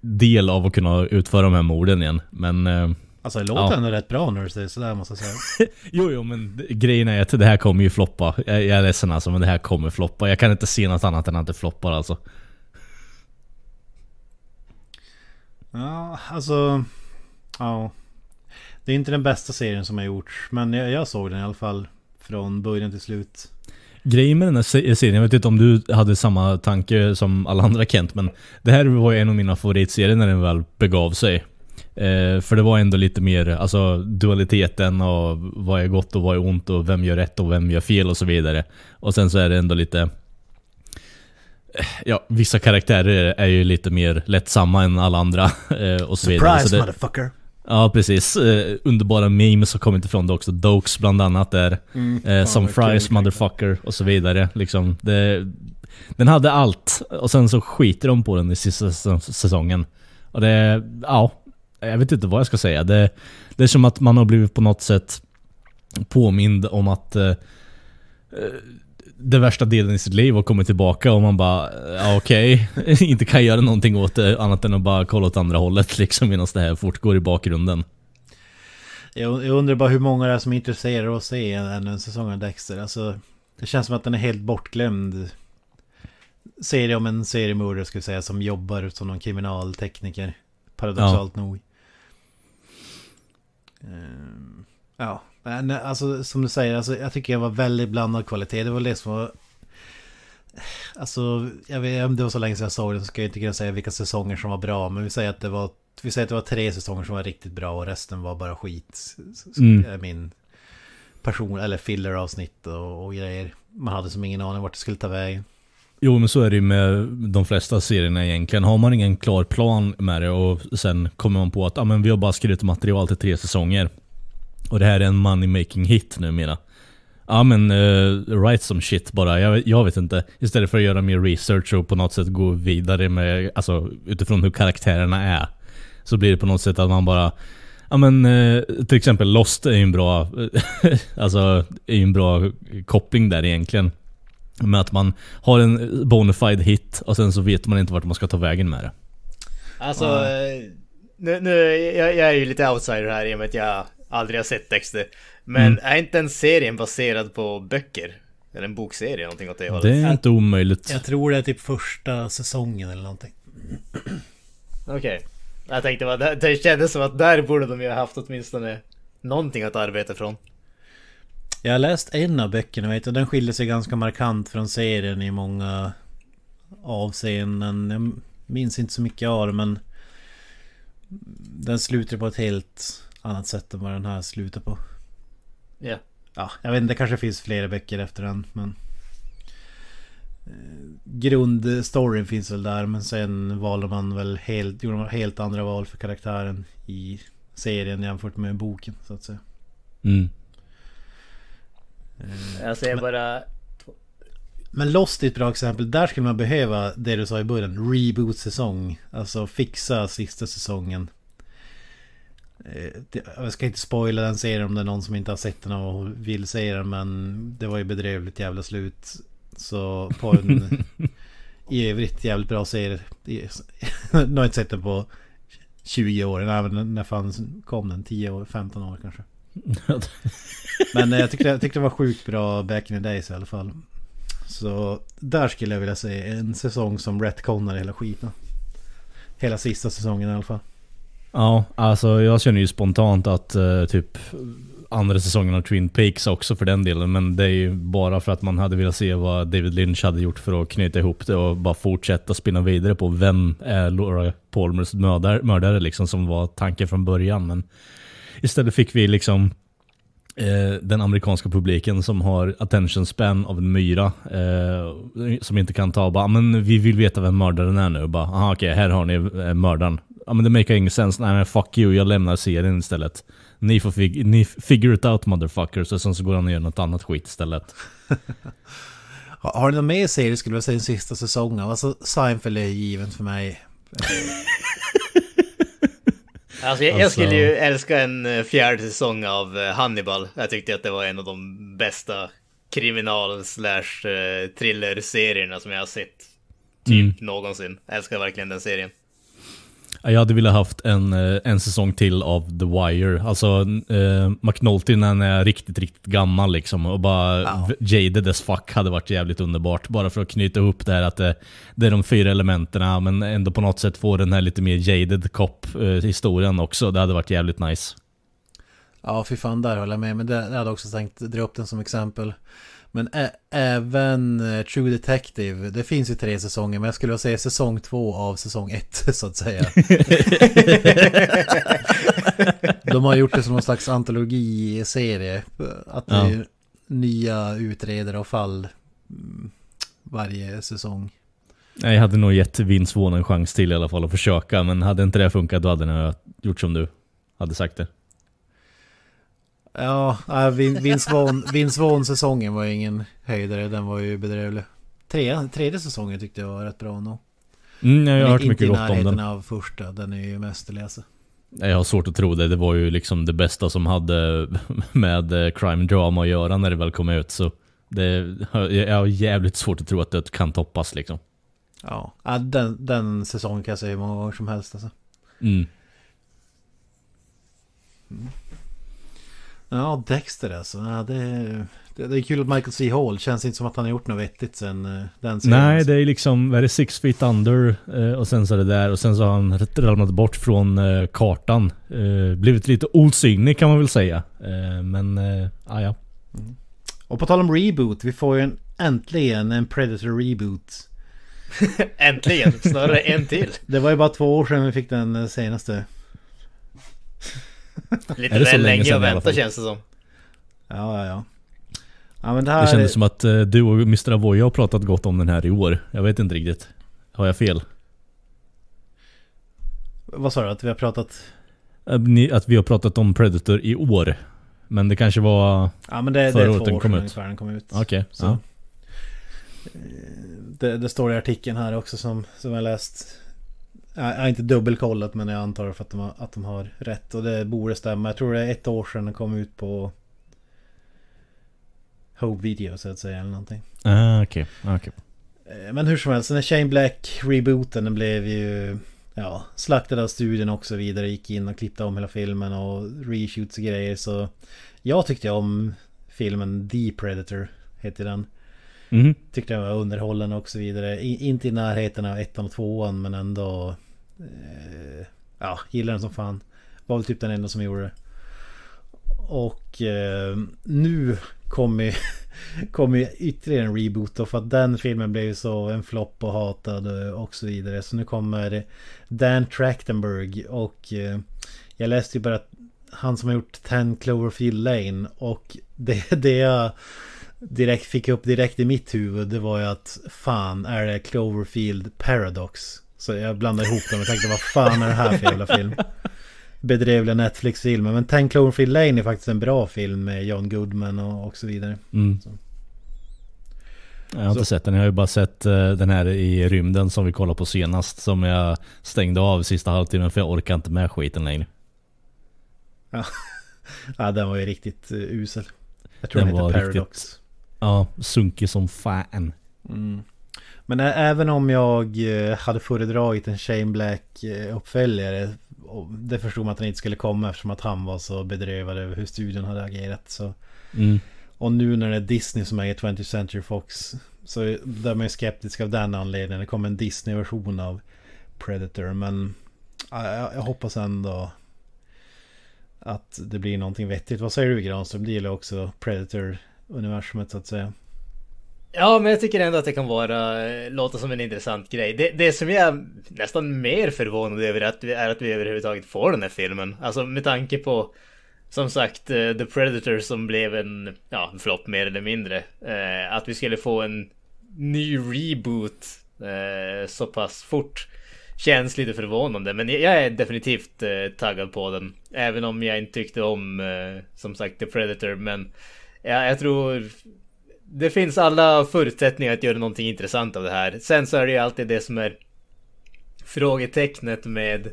S1: del av att kunna utföra de här morden igen. Men... Eh, alltså det låter ja. ändå
S3: rätt bra när du säger sådär måste jag säga. jo, jo men
S1: grejen är att det här kommer ju floppa. Jag, jag är ledsen alltså men det här kommer floppa. Jag kan inte se något annat än att det floppar alltså.
S3: Ja, alltså... Ja. Det är inte den bästa serien som har gjorts, men jag, jag såg den i alla fall från början till slut.
S1: Grejen med den här serien, jag vet inte om du hade samma tanke som alla andra Kent, men det här var ju en av mina favoritserier när den väl begav sig. Eh, för det var ändå lite mer, alltså dualiteten och vad är gott och vad är ont och vem gör rätt och vem gör fel och så vidare. Och sen så är det ändå lite, eh, ja, vissa karaktärer är ju lite mer lättsamma än alla andra. Eh, och så vidare. Surprise så det, motherfucker! Ja, precis. Eh, underbara memes har kommit ifrån det också. Dokes bland annat där. Mm, eh, som Fries motherfucker och så vidare. Liksom, det, den hade allt och sen så skiter de på den i sista säsongen. Och det, ja, jag vet inte vad jag ska säga. Det, det är som att man har blivit på något sätt påmind om att eh, eh den värsta delen i sitt liv och kommer tillbaka och man bara, ja okej. Okay. inte kan göra någonting åt det annat än att bara kolla åt andra hållet liksom medan det här fortgår i bakgrunden.
S3: Jag, undrar bara hur många det är som är intresserade av att se ännu en säsong av Dexter. Alltså, det känns som att den är helt bortglömd. Serie om en seriemördare skulle säga som jobbar som någon kriminaltekniker. Paradoxalt ja. nog. Ehm, ja, men alltså som du säger, alltså, jag tycker jag var väldigt blandad kvalitet. Det var det som var... Alltså, jag vet om det var så länge sedan jag såg den så ska jag inte kunna säga vilka säsonger som var bra. Men vi säger att det var, vi säger att det var tre säsonger som var riktigt bra och resten var bara skit. Så, mm. Min person, eller filler-avsnitt och, och grejer. Man hade som ingen aning vart det skulle ta vägen.
S1: Jo, men så är det ju med de flesta serierna egentligen. Har man ingen klar plan med det och sen kommer man på att ah, men vi har bara skrivit material till tre säsonger. Och det här är en money making hit numera. Ja men, uh, write some shit bara. Jag, jag, vet inte. Istället för att göra mer research och på något sätt gå vidare med, alltså utifrån hur karaktärerna är. Så blir det på något sätt att man bara, ja men uh, till exempel Lost är ju en bra, alltså är ju en bra koppling där egentligen. Med att man har en bonafide hit och sen så vet man inte vart man ska ta vägen med det.
S2: Alltså, uh. nu, nu jag, jag, är ju lite outsider här i och med att jag Aldrig har sett texter. Men mm. är inte den serien baserad på böcker? Eller en bokserie, någonting åt det hållet? Det är inte omöjligt. Jag
S3: tror det är typ första säsongen eller någonting.
S2: Okej. Okay. Jag tänkte bara, det kändes som att där borde de ju ha haft åtminstone någonting att arbeta från.
S3: Jag har läst en av böckerna vet, du. den skiljer sig ganska markant från serien i många avseenden. Jag minns inte så mycket av det men... Den slutar på ett helt annat sätt än vad den här slutar på. Ja. Ja, jag vet inte, det kanske finns flera böcker efter den men... Eh, grundstoryn finns väl där men sen valde man väl helt, gjorde man helt andra val för karaktären i serien jämfört med boken så att säga. Mm. Eh, alltså,
S2: jag säger bara...
S3: Men Lost är ett bra exempel. Där skulle man behöva det du sa i början. Reboot-säsong. Alltså fixa sista säsongen. Eh, jag ska inte spoila den serien om det är någon som inte har sett den och vill se den men det var ju bedrövligt jävla slut. Så på porren i övrigt jävligt bra serie. Nu har inte sett den på 20 år. Nej när fan kom den? 10 15 år kanske. men eh, jag tyckte, jag tyckte det var sjukt bra back in the days i alla fall. Så där skulle jag vilja se en säsong som retconar hela skiten. Hela sista säsongen i alla fall.
S1: Ja, alltså jag känner ju spontant att eh, typ andra säsongen av Twin Peaks också för den delen. Men det är ju bara för att man hade velat se vad David Lynch hade gjort för att knyta ihop det och bara fortsätta spinna vidare på vem är Laura Palmers mördare, mördare liksom som var tanken från början. Men istället fick vi liksom eh, den amerikanska publiken som har attention span av en myra eh, som inte kan ta bara, ah, men vi vill veta vem mördaren är nu. Bara, aha okej, här har ni eh, mördaren ja men det make ingen sens, nej men fuck you, jag lämnar serien istället. Ni får fig ni figure it out motherfuckers,
S3: och sen så går han och gör något annat skit istället. Har ni någon mer serie skulle jag säga den sista säsongen? Alltså Seinfeld är given för mig.
S2: Alltså jag, alltså... skulle ju älska en eh, fjärde säsong av eh, Hannibal. Jag tyckte att det var en av de bästa kriminal slash eh, thriller-serierna som jag har sett. Typ mm. någonsin. Jag älskar verkligen den serien.
S1: Jag hade velat haft en, eh, en säsong till av The Wire. Alltså eh, McNulty när han är riktigt, riktigt gammal liksom. Och bara wow. jaded as fuck hade varit jävligt underbart. Bara för att knyta ihop det här att det, eh, det är de fyra elementen, men ändå på något sätt få den här lite mer jaded cop-historien eh, också. Det hade varit jävligt nice.
S3: Ja, fy fan, där håller jag med. Men det, jag hade också tänkt dra upp den som exempel. Men även eh, True Detective, det finns ju tre säsonger, men jag skulle säga säsong två av säsong ett, så att säga. De har gjort det som någon slags antologiserie. Att det är nya utredare och fall mm, varje säsong.
S1: Jag hade nog gett Vince Vaughn en chans till i alla fall att försöka, men hade inte det funkat då hade den gjort som du hade sagt det.
S3: Ja, äh, Vince Vaughn, säsongen var ju ingen höjdare. Den var ju bedrövlig. Tredje, tredje säsongen tyckte jag var rätt bra nog. Mm, jag har hört mycket gott om den. Inte i närheten av första. Den är ju mästerlig alltså.
S1: Jag har svårt att tro det. Det var ju liksom det bästa som hade med eh, crime drama att göra när det väl kom ut. Så det, jag har jävligt svårt att tro att det kan toppas liksom.
S3: Ja, äh, den, den säsongen kan jag säga hur många gånger som helst alltså. Mm. Mm. Ja, Dexter alltså. Ja, det, är, det, är kul att Michael C. Hall, känns inte som att han har gjort något vettigt sen eh, den serien. Nej, alltså.
S1: det är liksom, vad är det, Six Feet Under eh, och sen så det där och sen så har han ramlat bort från eh, kartan. Blivit lite osynlig kan man väl säga.
S3: Men, ah, ja ja. Mm. Och på tal om reboot, vi får ju en, äntligen en Predator reboot.
S2: äntligen, snarare en till.
S3: Det var ju bara två år sedan vi fick den senaste. Lite väl länge att vänta känns det som. Ja, ja, ja. ja men det, här det kändes som
S1: att eh, du och Mr. Avoya har pratat gott om den här i år. Jag vet inte riktigt. Har jag fel?
S3: Vad sa du? Att vi har pratat?
S1: Att vi har pratat om Predator i år. Men det kanske var Ja men det, det är två år sedan kom ungefär den kom ut. Okej. Okay, ja. Eh,
S3: det, det, står i artikeln här också som, som jag läst. Jag har inte dubbelkollat men jag antar för att de, har, att de har rätt. Och det borde stämma. Jag tror det är ett år sedan den kom ut på Home Video så att säga eller någonting.
S1: Ah, okej. Okay. Ah, okay.
S3: Eh, men hur som helst, den här Shane Black-rebooten den blev ju ja, slaktad av studion och så vidare. Gick in och klippte om hela filmen och reshoots och grejer. Så jag tyckte om filmen The Predator, heter den. Mm. Tyckte den var underhållande och så vidare. I, inte i närheten av ettan och tvåan men ändå... Eh, ja, gillar den som fan. Var väl typ den enda som gjorde det. Och eh, nu kommer ju, kom ytterligare en reboot då, för att den filmen blev ju så en flopp och hatad och så vidare. Så nu kommer Dan Trachtenberg och eh, jag läste ju bara att han som har gjort 10 Cloverfield Lane och det, det jag direkt, fick upp direkt i mitt huvud det var ju att fan är det Cloverfield Paradox? Så jag blandade ihop dem och tänkte vad fan är det här för jävla film? Bedrevliga Netflix-filmer. Men 10 Cloverfield Lane är faktiskt en bra film med John Goodman och, och så vidare. Mm. Så.
S1: Jag har inte så. sett den, jag har ju bara sett eh, den här i rymden som vi kollade på senast. Som jag stängde av sista halvtimmen för jag orkar inte med skiten längre.
S3: Ja, ja den var ju riktigt eh, usel. Jag tror den, den heter Paradox.
S1: Riktigt... Ja, sunkig som fan.
S3: Mm. Men även om jag eh, hade föredragit en Shane Black eh, uppföljare Det förstod man att han inte skulle komma eftersom att han var så bedrövad över hur studion hade agerat så. Mm. Och nu när det är Disney som äger 20th Century Fox Så där är man ju skeptisk av den anledningen Det kommer en Disney-version av Predator men jag, jag, hoppas ändå Att det blir någonting vettigt Vad säger du Granström? Det gäller också Predator universumet så att säga.
S2: Ja, men jag tycker ändå att det kan vara, eh, låta som en intressant grej. Det, det som jag är nästan mer förvånad över är att, vi, är att vi överhuvudtaget får den här filmen. Alltså med tanke på, som sagt, eh, The Predator som blev en, ja, en flopp mer eller mindre. Eh, att vi skulle få en ny reboot eh, så pass fort känns lite förvånande. Men jag är definitivt eh, taggad på den. Även om jag inte tyckte om, eh, som sagt, The Predator. Men Ja, jag tror... Det finns alla förutsättningar att göra någonting intressant av det här. Sen så är det ju alltid det som är frågetecknet med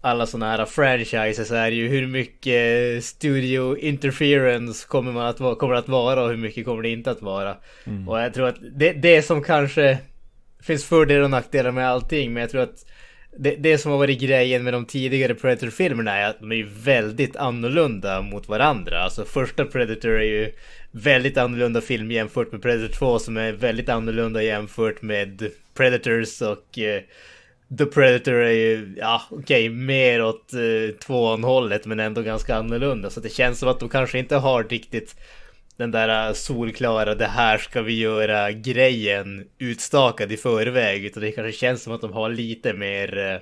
S2: alla sådana här franchises är ju hur mycket studio interference kommer, man att, vara, kommer att vara och hur mycket kommer det inte att vara. Mm. Och jag tror att det, det som kanske finns fördelar och nackdelar med allting men jag tror att det, det som har varit grejen med de tidigare Predator-filmerna är att de är ju väldigt annorlunda mot varandra. Alltså första Predator är ju väldigt annorlunda film jämfört med Predator 2 som är väldigt annorlunda jämfört med Predators och eh, The Predator är ju, ja okej, okay, mer åt eh, tvåan hållet men ändå ganska annorlunda. Så det känns som att de kanske inte har riktigt den där äh, solklara det här ska vi göra grejen utstakad i förväg. Utan det kanske känns som att de har lite mer äh,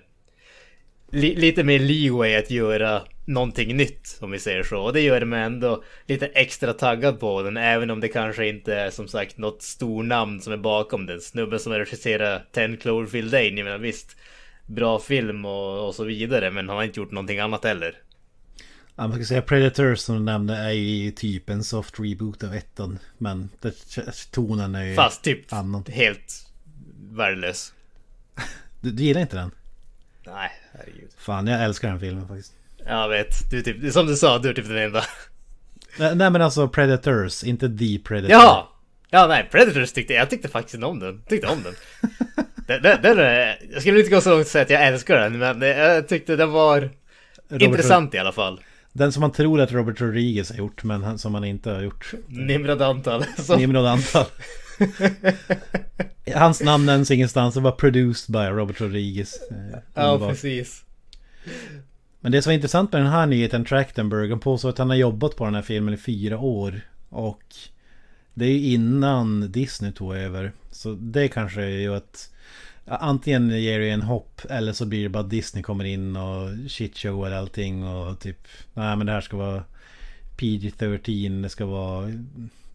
S2: li, lite mer leeway att göra någonting nytt om vi säger så. Och det gör mig ändå lite extra taggad på den. Även om det kanske inte är som sagt något stornamn som är bakom den. Snubben som regisserar 10 Cloverfield Lane, jag menar visst. Bra film och, och så vidare men han har inte gjort någonting annat heller.
S3: Ja, man ska säga Predator som du nämnde är ju typ en soft reboot av ettan. Men det, tonen är ju Fast typ annan.
S2: helt värdelös.
S3: Du, du, gillar inte den?
S2: Nej, herregud.
S3: Fan, jag älskar den filmen faktiskt.
S2: Jag vet. Du typ, som du sa, du är typ den enda.
S3: Nej, men alltså Predators, inte The Predator. Ja!
S2: Ja nej, Predators tyckte jag tyckte faktiskt om den. Tyckte om den. den, den, den är, jag skulle inte gå så långt och säga att jag älskar den, men jag tyckte den var
S3: Robert intressant Rod i alla fall. Den som man tror att Robert Rodriguez har gjort men han, som han inte har gjort. Nimrod Antal. Alltså. Nimrod Antal. Hans namn nämns ingenstans, det var produced by Robert Rodriguez. Eh, ja, oh, precis. Men det som är intressant med den här nyheten, Trachtenberg, han påstår att han har jobbat på den här filmen i fyra år. Och det är innan Disney tog över. Så det kanske är ju att Antingen ger det en hopp eller så blir det bara Disney kommer in och shitshowar allting och typ Nej men det här ska vara PG-13, det ska vara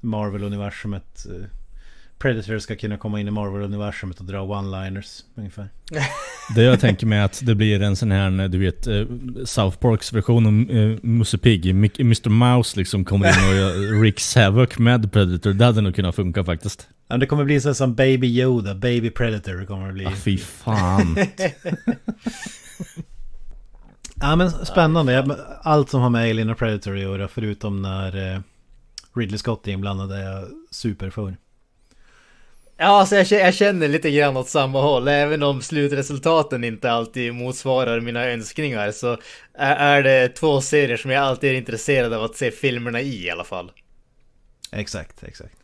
S3: Marvel-universumet eh, Predator ska kunna komma in i Marvel-universumet och dra one-liners ungefär.
S1: det jag tänker mig är att det blir en sån här, du vet, eh, South Parks version av eh, Musse Pigg. Mr Mouse liksom kommer in och gör Rick's Havoc med Predator. Det hade nog kunnat funka faktiskt.
S3: Ja, det kommer bli så som Baby Yoda, Baby Predator kommer det bli. Ah, fy fan. ja men spännande. Allt som har med Alien och Predator att göra förutom när eh, Ridley Scott är inblandad är jag super för.
S2: Ja, alltså jag, jag känner lite grann åt samma håll. Även om slutresultaten inte alltid motsvarar mina önskningar så är det två serier som jag alltid är intresserad av att se filmerna i i alla fall.
S3: Exakt, exakt.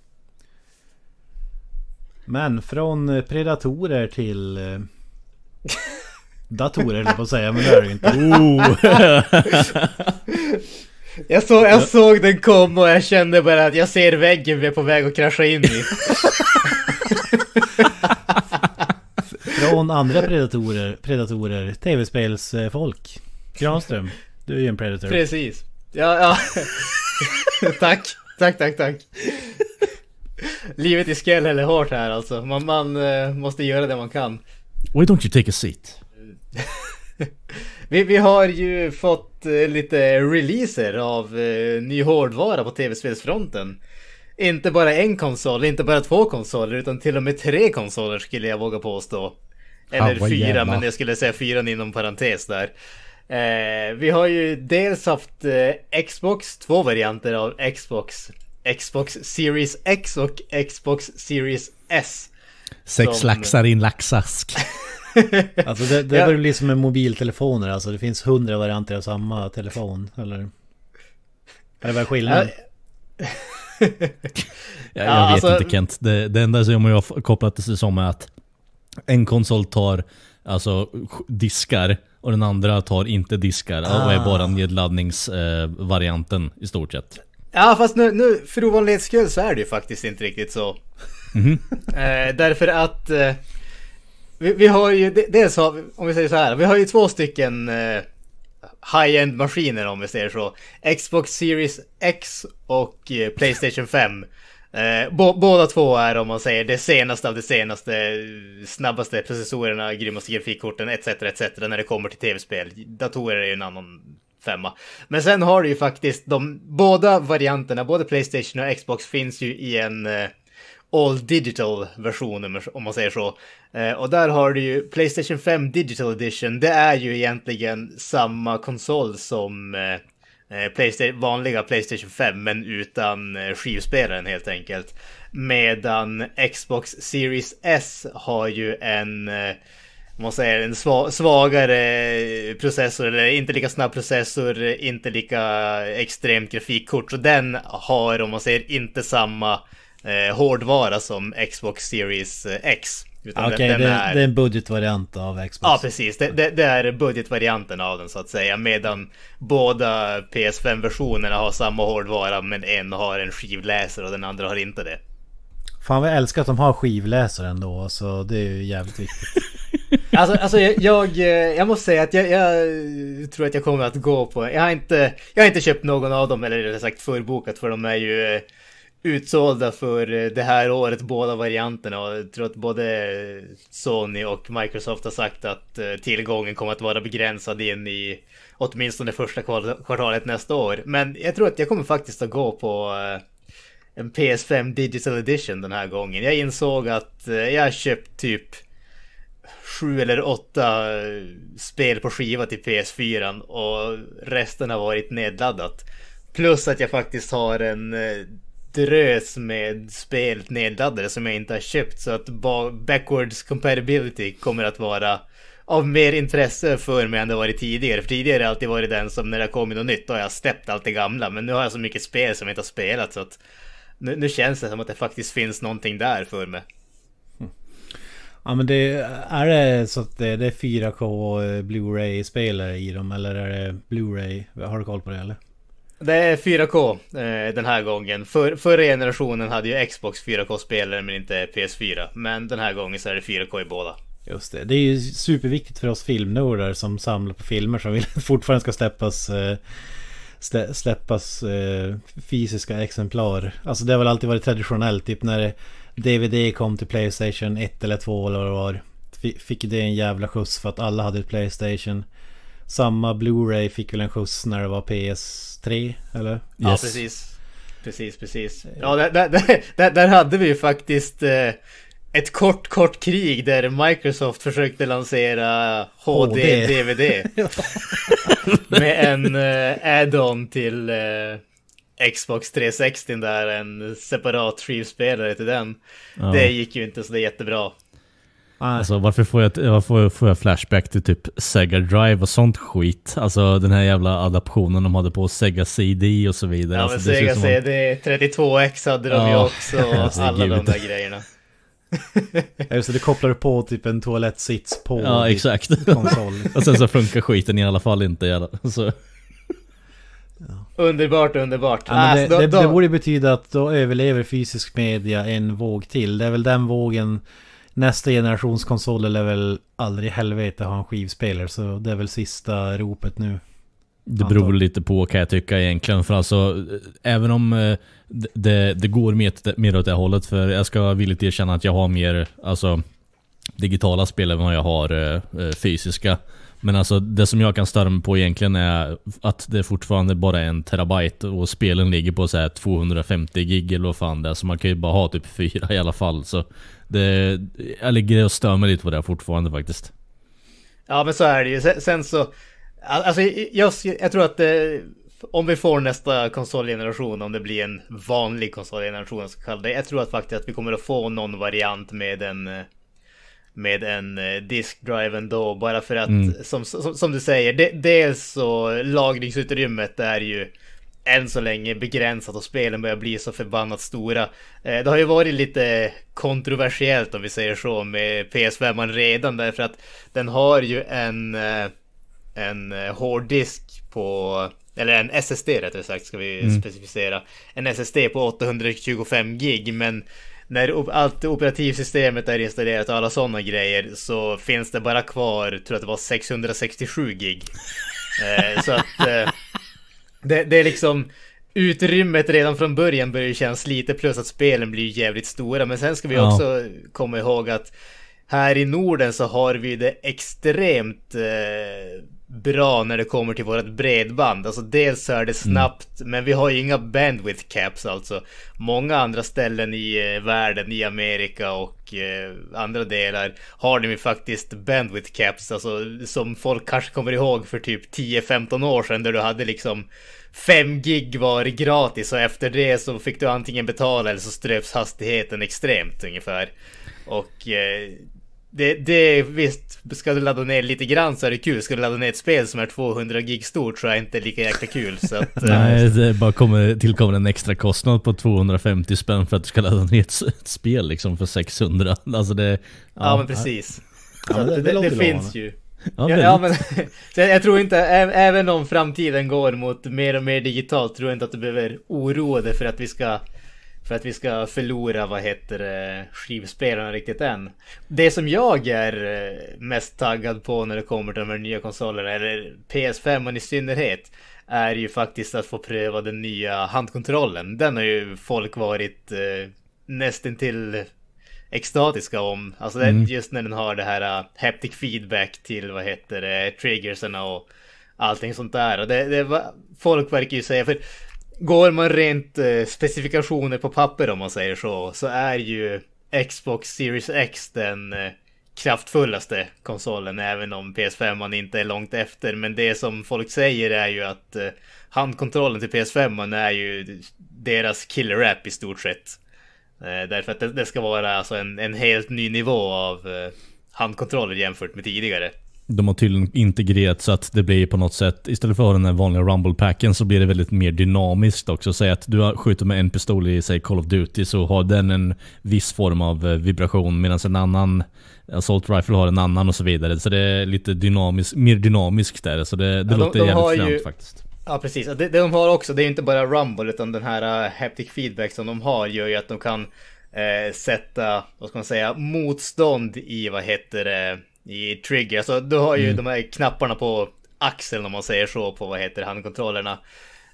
S3: Men från eh, predatorer till... Eh, datorer eller på att säga, men det är det ju inte. Oh. Jag, så, jag
S2: såg den komma och jag kände bara att jag ser väggen vi är på väg att krascha in i. Från andra
S3: predatorer, predatorer tv-spelsfolk. Granström, du är ju en predator.
S2: Precis. Ja, ja. tack, tack, tack, tack. Livet i skäll är hårt här alltså. Man, man eh, måste göra det man kan.
S1: Why don't you take a seat?
S2: vi, vi har ju fått eh, lite releaser av eh, ny hårdvara på tv-spelsfronten. Inte bara en konsol, inte bara två konsoler, utan till och med tre konsoler skulle jag våga påstå. Eller ah, fyra, jävla. men jag skulle säga fyran inom parentes där. Eh, vi har ju dels haft eh, Xbox, två varianter av Xbox. Xbox Series X och Xbox Series S. Sex som... laxar
S1: i en laxask.
S3: alltså det, det börjar bli som med mobiltelefoner, alltså det finns hundra varianter av samma telefon. Eller? Är det bara skillnad? jag, jag ja, vet alltså... inte Kent.
S1: Det, det enda som jag har kopplat det till som är att en konsol tar alltså diskar och den andra tar inte diskar ah. och är ah. bara nedladdningsvarianten eh, i stort sett.
S2: Ja fast nu, nu för ovanlighets skull så är det ju faktiskt inte riktigt så. Mm -hmm. eh, därför att eh, vi, vi, har ju, dels har vi, om vi säger så här, vi har ju två stycken eh, high-end maskiner om vi säger så. Xbox Series X och eh, Playstation 5. Eh, bo, båda två är om man säger det senaste av det senaste, snabbaste processorerna, grymmaste grafikkorten etc. etc. när det kommer till tv-spel. Datorer är ju en annan femma. Men sen har du ju faktiskt de båda varianterna, både Playstation och Xbox finns ju i en eh, All Digital version om man säger så. Eh, och där har du ju Playstation 5 Digital Edition. Det är ju egentligen samma konsol som eh, Eh, Playstation, vanliga Playstation 5 men utan eh, skivspelaren helt enkelt. Medan Xbox Series S har ju en eh, man säger, en svagare processor eller inte lika snabb processor, inte lika extremt grafikkort. Så den har om man säger inte samma hårdvara som Xbox Series X. Okej, okay, det, är... det är en
S3: budgetvariant av Xbox. Ja,
S2: precis. Det, det, det, är budgetvarianten av den så att säga. Medan båda PS5-versionerna har samma hårdvara men en har en skivläsare och den andra har inte det.
S3: Fan vad jag älskar att de har skivläsare ändå. Så det är ju jävligt viktigt.
S2: alltså, alltså jag, jag, eh, jag, måste säga att jag, jag, tror att jag kommer att gå på... Jag har inte, jag har inte köpt någon av dem eller rättare sagt förbokat för de är ju eh, utsålda för eh, det här året, båda varianterna. jag tror att både Sony och Microsoft har sagt att eh, tillgången kommer att vara begränsad in i åtminstone första kvartalet nästa år. Men jag tror att jag kommer faktiskt att gå på eh, en PS5 Digital Edition den här gången. Jag insåg att jag har köpt typ sju eller åtta spel på skiva till PS4 och resten har varit nedladdat. Plus att jag faktiskt har en drös med spel nedladdade som jag inte har köpt. Så att backwards compatibility kommer att vara av mer intresse för mig än det varit tidigare. För tidigare har det alltid varit den som när det har kommit något nytt då har jag släppt allt det gamla. Men nu har jag så mycket spel som jag inte har spelat så att nu, nu känns det som att det faktiskt finns någonting där för mig. Hm.
S3: Ja men det är det så att det, det är 4K Blu-ray spelare i dem eller är det Blu-ray? Har du koll på det eller?
S2: Det är 4K eh, den här gången. För, förra generationen hade ju Xbox 4K-spelare men inte PS4. Men den här gången så är det 4K
S3: i båda. Just det. Det är ju superviktigt för oss filmnördar som samlar på filmer som vill, fortfarande ska släppas, eh, släppas eh, fysiska exemplar. Alltså det har väl alltid varit traditionellt. Typ när DVD kom till Playstation 1 eller 2 eller vad det var. Fick det en jävla skjuts för att alla hade ett Playstation. Samma Blu-ray fick väl en skjuts när det var PS3 eller? Yes. Ja
S2: precis. Precis, precis. Eh. Ja, där, där, där, där hade vi ju faktiskt eh, ett kort, kort krig där Microsoft försökte lansera HD-DVD. med en eh, add-on till eh, Xbox 360 där, en separat skivspelare till den. Ja. Det gick ju inte så det jättebra. Alltså,
S1: varför får jag, varför får jag flashback till typ Sega Drive och sånt skit? Alltså den här jävla adaptionen de hade på Sega CD och så vidare. Ja, alltså, men alltså, Sega
S2: CD, man... 32X
S3: hade
S1: de ju också och alltså, alla gud. de där
S2: grejerna.
S3: ja, just det, du kopplar på typ en toalettsits på Ja, exakt.
S1: Konsol. och sen så funkar skiten i alla fall inte. Jävla.
S3: Så.
S2: Ja. Underbart, underbart. Ja, alltså, det, då, det, då... det borde
S3: betyda att då överlever fysisk media en våg till. Det är väl den vågen Nästa generations konsoler lär väl aldrig i helvete ha en skivspelare så det är väl sista ropet nu. Det beror
S1: lite på kan jag tycka egentligen. För alltså, även om eh, det, det går mer, mer åt det hållet. För jag ska villigt erkänna att jag har mer alltså, digitala spel än vad jag har eh, eh, fysiska. Men alltså det som jag kan störa mig på egentligen är att det fortfarande bara är en terabyte och spelen ligger på så 250 gig eller vad fan det är. Så man kan ju bara ha typ fyra i alla fall. Så det, jag ligger och stör mig lite på det fortfarande faktiskt.
S2: Ja men så är det ju. Sen, så, alltså jag, jag tror att det, eh, om vi får nästa konsolgeneration, om det blir en vanlig konsolgeneration, så kalla Jag tror att faktiskt att vi kommer att få någon variant med en med en eh, diskdrive ändå. Bara för att, mm. som, som, som, du säger, de, dels så lagringsutrymmet är ju än så länge begränsat och spelen börjar bli så förbannat stora. Eh, det har ju varit lite kontroversiellt om vi säger så med PS5 redan därför att den har ju en, eh, en eh, hårddisk på, eller en SSD rättare sagt ska vi mm. specificera. En SSD på 825 gig men när allt operativsystemet är installerat och alla sådana grejer så finns det bara kvar, tror att det var 667 gig. så att det, det är liksom utrymmet redan från början börjar kännas lite plus att spelen blir jävligt stora. Men sen ska vi också komma ihåg att här i Norden så har vi det extremt eh, bra när det kommer till vårt bredband. Alltså dels så är det mm. snabbt, mm. men vi har ju inga bandwidth caps alltså. Många andra ställen i eh, världen, i Amerika och eh, andra delar har de ju faktiskt bandwidth caps, alltså som folk kanske kommer ihåg för typ 10-15 år sedan där du hade liksom 5 gig var gratis och efter det så fick du antingen betala eller så ströps hastigheten extremt ungefär. Och eh, det, det, visst, ska du ladda ner lite grann så är det kul. Ska du ladda ner ett spel som är 200 gig stort så är det inte lika jäkla kul. Så att, eh. Nej,
S1: det bara kommer, tillkommer en extra kostnad på 250 spänn för att du ska ladda ner ett, ett spel liksom för 600. Alltså det, ja, ja men precis.
S2: Ja, men det, det, det finns ju. Ja, ja, men, jag tror inte, även om framtiden går mot mer och mer digitalt, tror jag inte att du behöver oroa dig för att vi ska för att vi ska förlora, vad heter skivspelarna riktigt än. Det som jag är eh, mest taggad på när det kommer till de här nya konsolerna, eller PS5 i synnerhet, är ju faktiskt att få pröva den nya handkontrollen. Den har ju folk varit eh, nästintill extatiska om. Alltså det, mm. just när den har det här uh, haptic feedback till vad heter det, triggersen och allting sånt där. Och det, det folk verkar ju säga, för går man rent eh, specifikationer på papper om man säger så, så är ju Xbox Series X den eh, kraftfullaste konsolen, även om PS5 man inte är långt efter. Men det som folk säger är ju att eh, handkontrollen till PS5 man är ju deras killer app i stort sett. Därför att det, ska vara alltså en, en, helt ny nivå av handkontroller jämfört med tidigare
S1: de har tydligen integrerat så att det blir på något sätt, istället för att ha den vanliga rumble-packen så blir det väldigt mer dynamiskt också. Säg att du skjuter med en pistol i säg Call of Duty så har den en viss form av eh, vibration medan en annan Assault Rifle har en annan och så vidare. Så det är lite dynamiskt, mer dynamiskt där. Så det, det ja, låter de, de jävligt fränt ju...
S2: faktiskt. Ja precis, det, de har också, det är inte bara Rumble utan den här uh, haptic feedback som de har gör ju att de kan eh, sätta, vad ska man säga, motstånd i vad heter det, i trigger. Alltså, du har ju mm. de här knapparna på axeln om man säger så på vad heter handkontrollerna.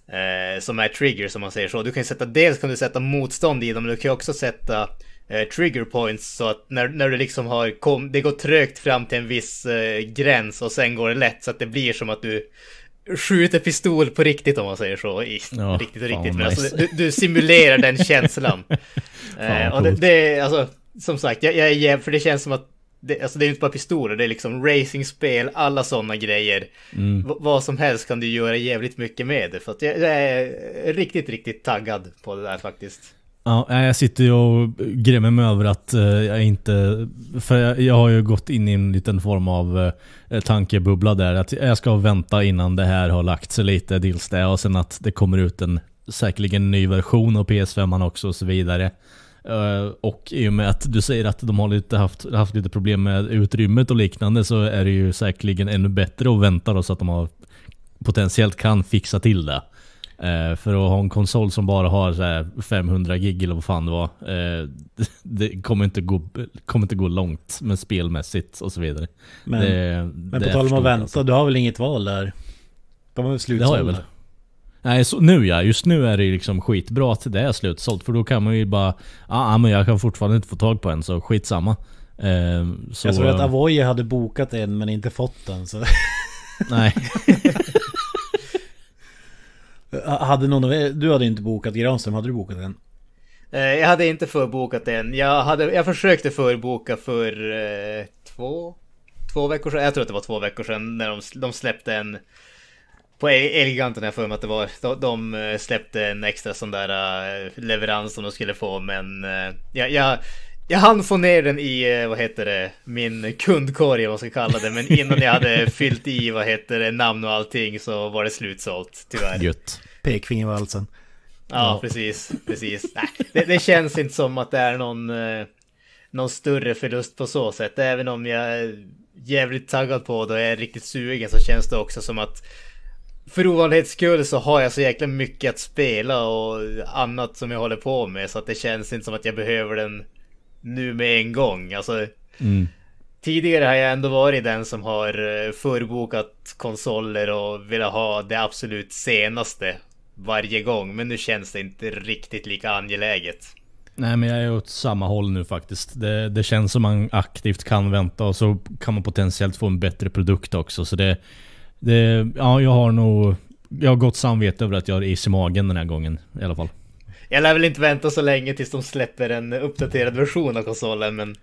S2: Eh, som är triggers om man säger så. Du kan ju sätta, dels kan du sätta motstånd i dem, men du kan ju också sätta eh, trigger points så att när, när du liksom har kom, det går trögt fram till en viss eh, gräns och sen går det lätt så att det blir som att du skjuter pistol på riktigt om man säger så. I, ja, riktigt och riktigt. Men nice. alltså, du, du, simulerar den känslan. Eh, och det, det, alltså, som sagt, jag, jag är jäv, för det känns som att det, alltså det är inte bara pistoler, det är liksom racingspel, alla sådana grejer. Mm. vad som helst kan du göra jävligt mycket med det. För att jag, jag, är riktigt, riktigt taggad på det där faktiskt.
S1: Ja, jag sitter ju och grämer mig över att eh, jag inte... För jag, jag, har ju gått in i en liten form av eh, eh, tankebubbla där. Att jag ska vänta innan det här har lagt sig lite, dels det. Och sen att det kommer ut en säkerligen ny version av PS5 också och så vidare. Eh, och i och med att du säger att de har lite haft, haft lite problem med utrymmet och liknande så är det ju säkerligen ännu bättre att vänta då så att de har potentiellt kan fixa till det. Eh, för att ha en konsol som bara har 500 gig eller vad fan det var. Eh, det kommer inte gå, kommer inte gå långt med spelmässigt och så vidare. Men, det, men på tal om att vänta,
S3: alltså. du har väl inget val där? De har väl slutsålda? Det har jag väl.
S1: Nej, så, nu ja. Just nu är det liksom skitbra att det är slutsålt. För då kan man ju bara... Ah, ah men jag kan fortfarande inte få tag på en, så skitsamma. Eh, så, jag tror att eh,
S3: Avoye hade bokat en men inte fått den. Så. Nej. hade någon av er, du hade inte bokat Granström, hade du bokat en?
S2: Eh, jag hade inte förbokat en. Jag, hade, jag försökte förboka för eh, två, två veckor sedan. Jag tror att det var två veckor sedan när de, de släppte en på Elgiganten har jag för mig att det var. De, eh, släppte en extra sån där eh, leverans som de skulle få men eh, jag, jag, jag hann få ner den i, vad heter det, min kundkorg vad man ska kalla det. Men innan jag hade fyllt i, vad heter det, namn och allting så var det slutsålt tyvärr.
S3: Gött. Pekfinger var allt sen. Ja,
S2: precis. precis. det, det, känns inte som att det är någon, någon större förlust på så sätt. Även om jag är jävligt taggad på det och är riktigt sugen så känns det också som att för ovanlighets skull så har jag så jäkla mycket att spela och annat som jag håller på med. Så att det känns inte som att jag behöver den nu med en gång. Alltså, mm. Tidigare har jag ändå varit den som har eh, förbokat konsoler och velat ha det absolut senaste varje gång. Men nu känns det inte riktigt lika angeläget.
S1: Nej men jag är åt samma håll nu faktiskt. Det, det känns som man aktivt kan vänta och så kan man potentiellt få en bättre produkt också. Så det, det, ja, jag har nog... Jag har gott samvete över att jag har is i magen den här gången i alla fall.
S2: Jag lär väl inte vänta så länge tills de släpper en uppdaterad version av konsolen men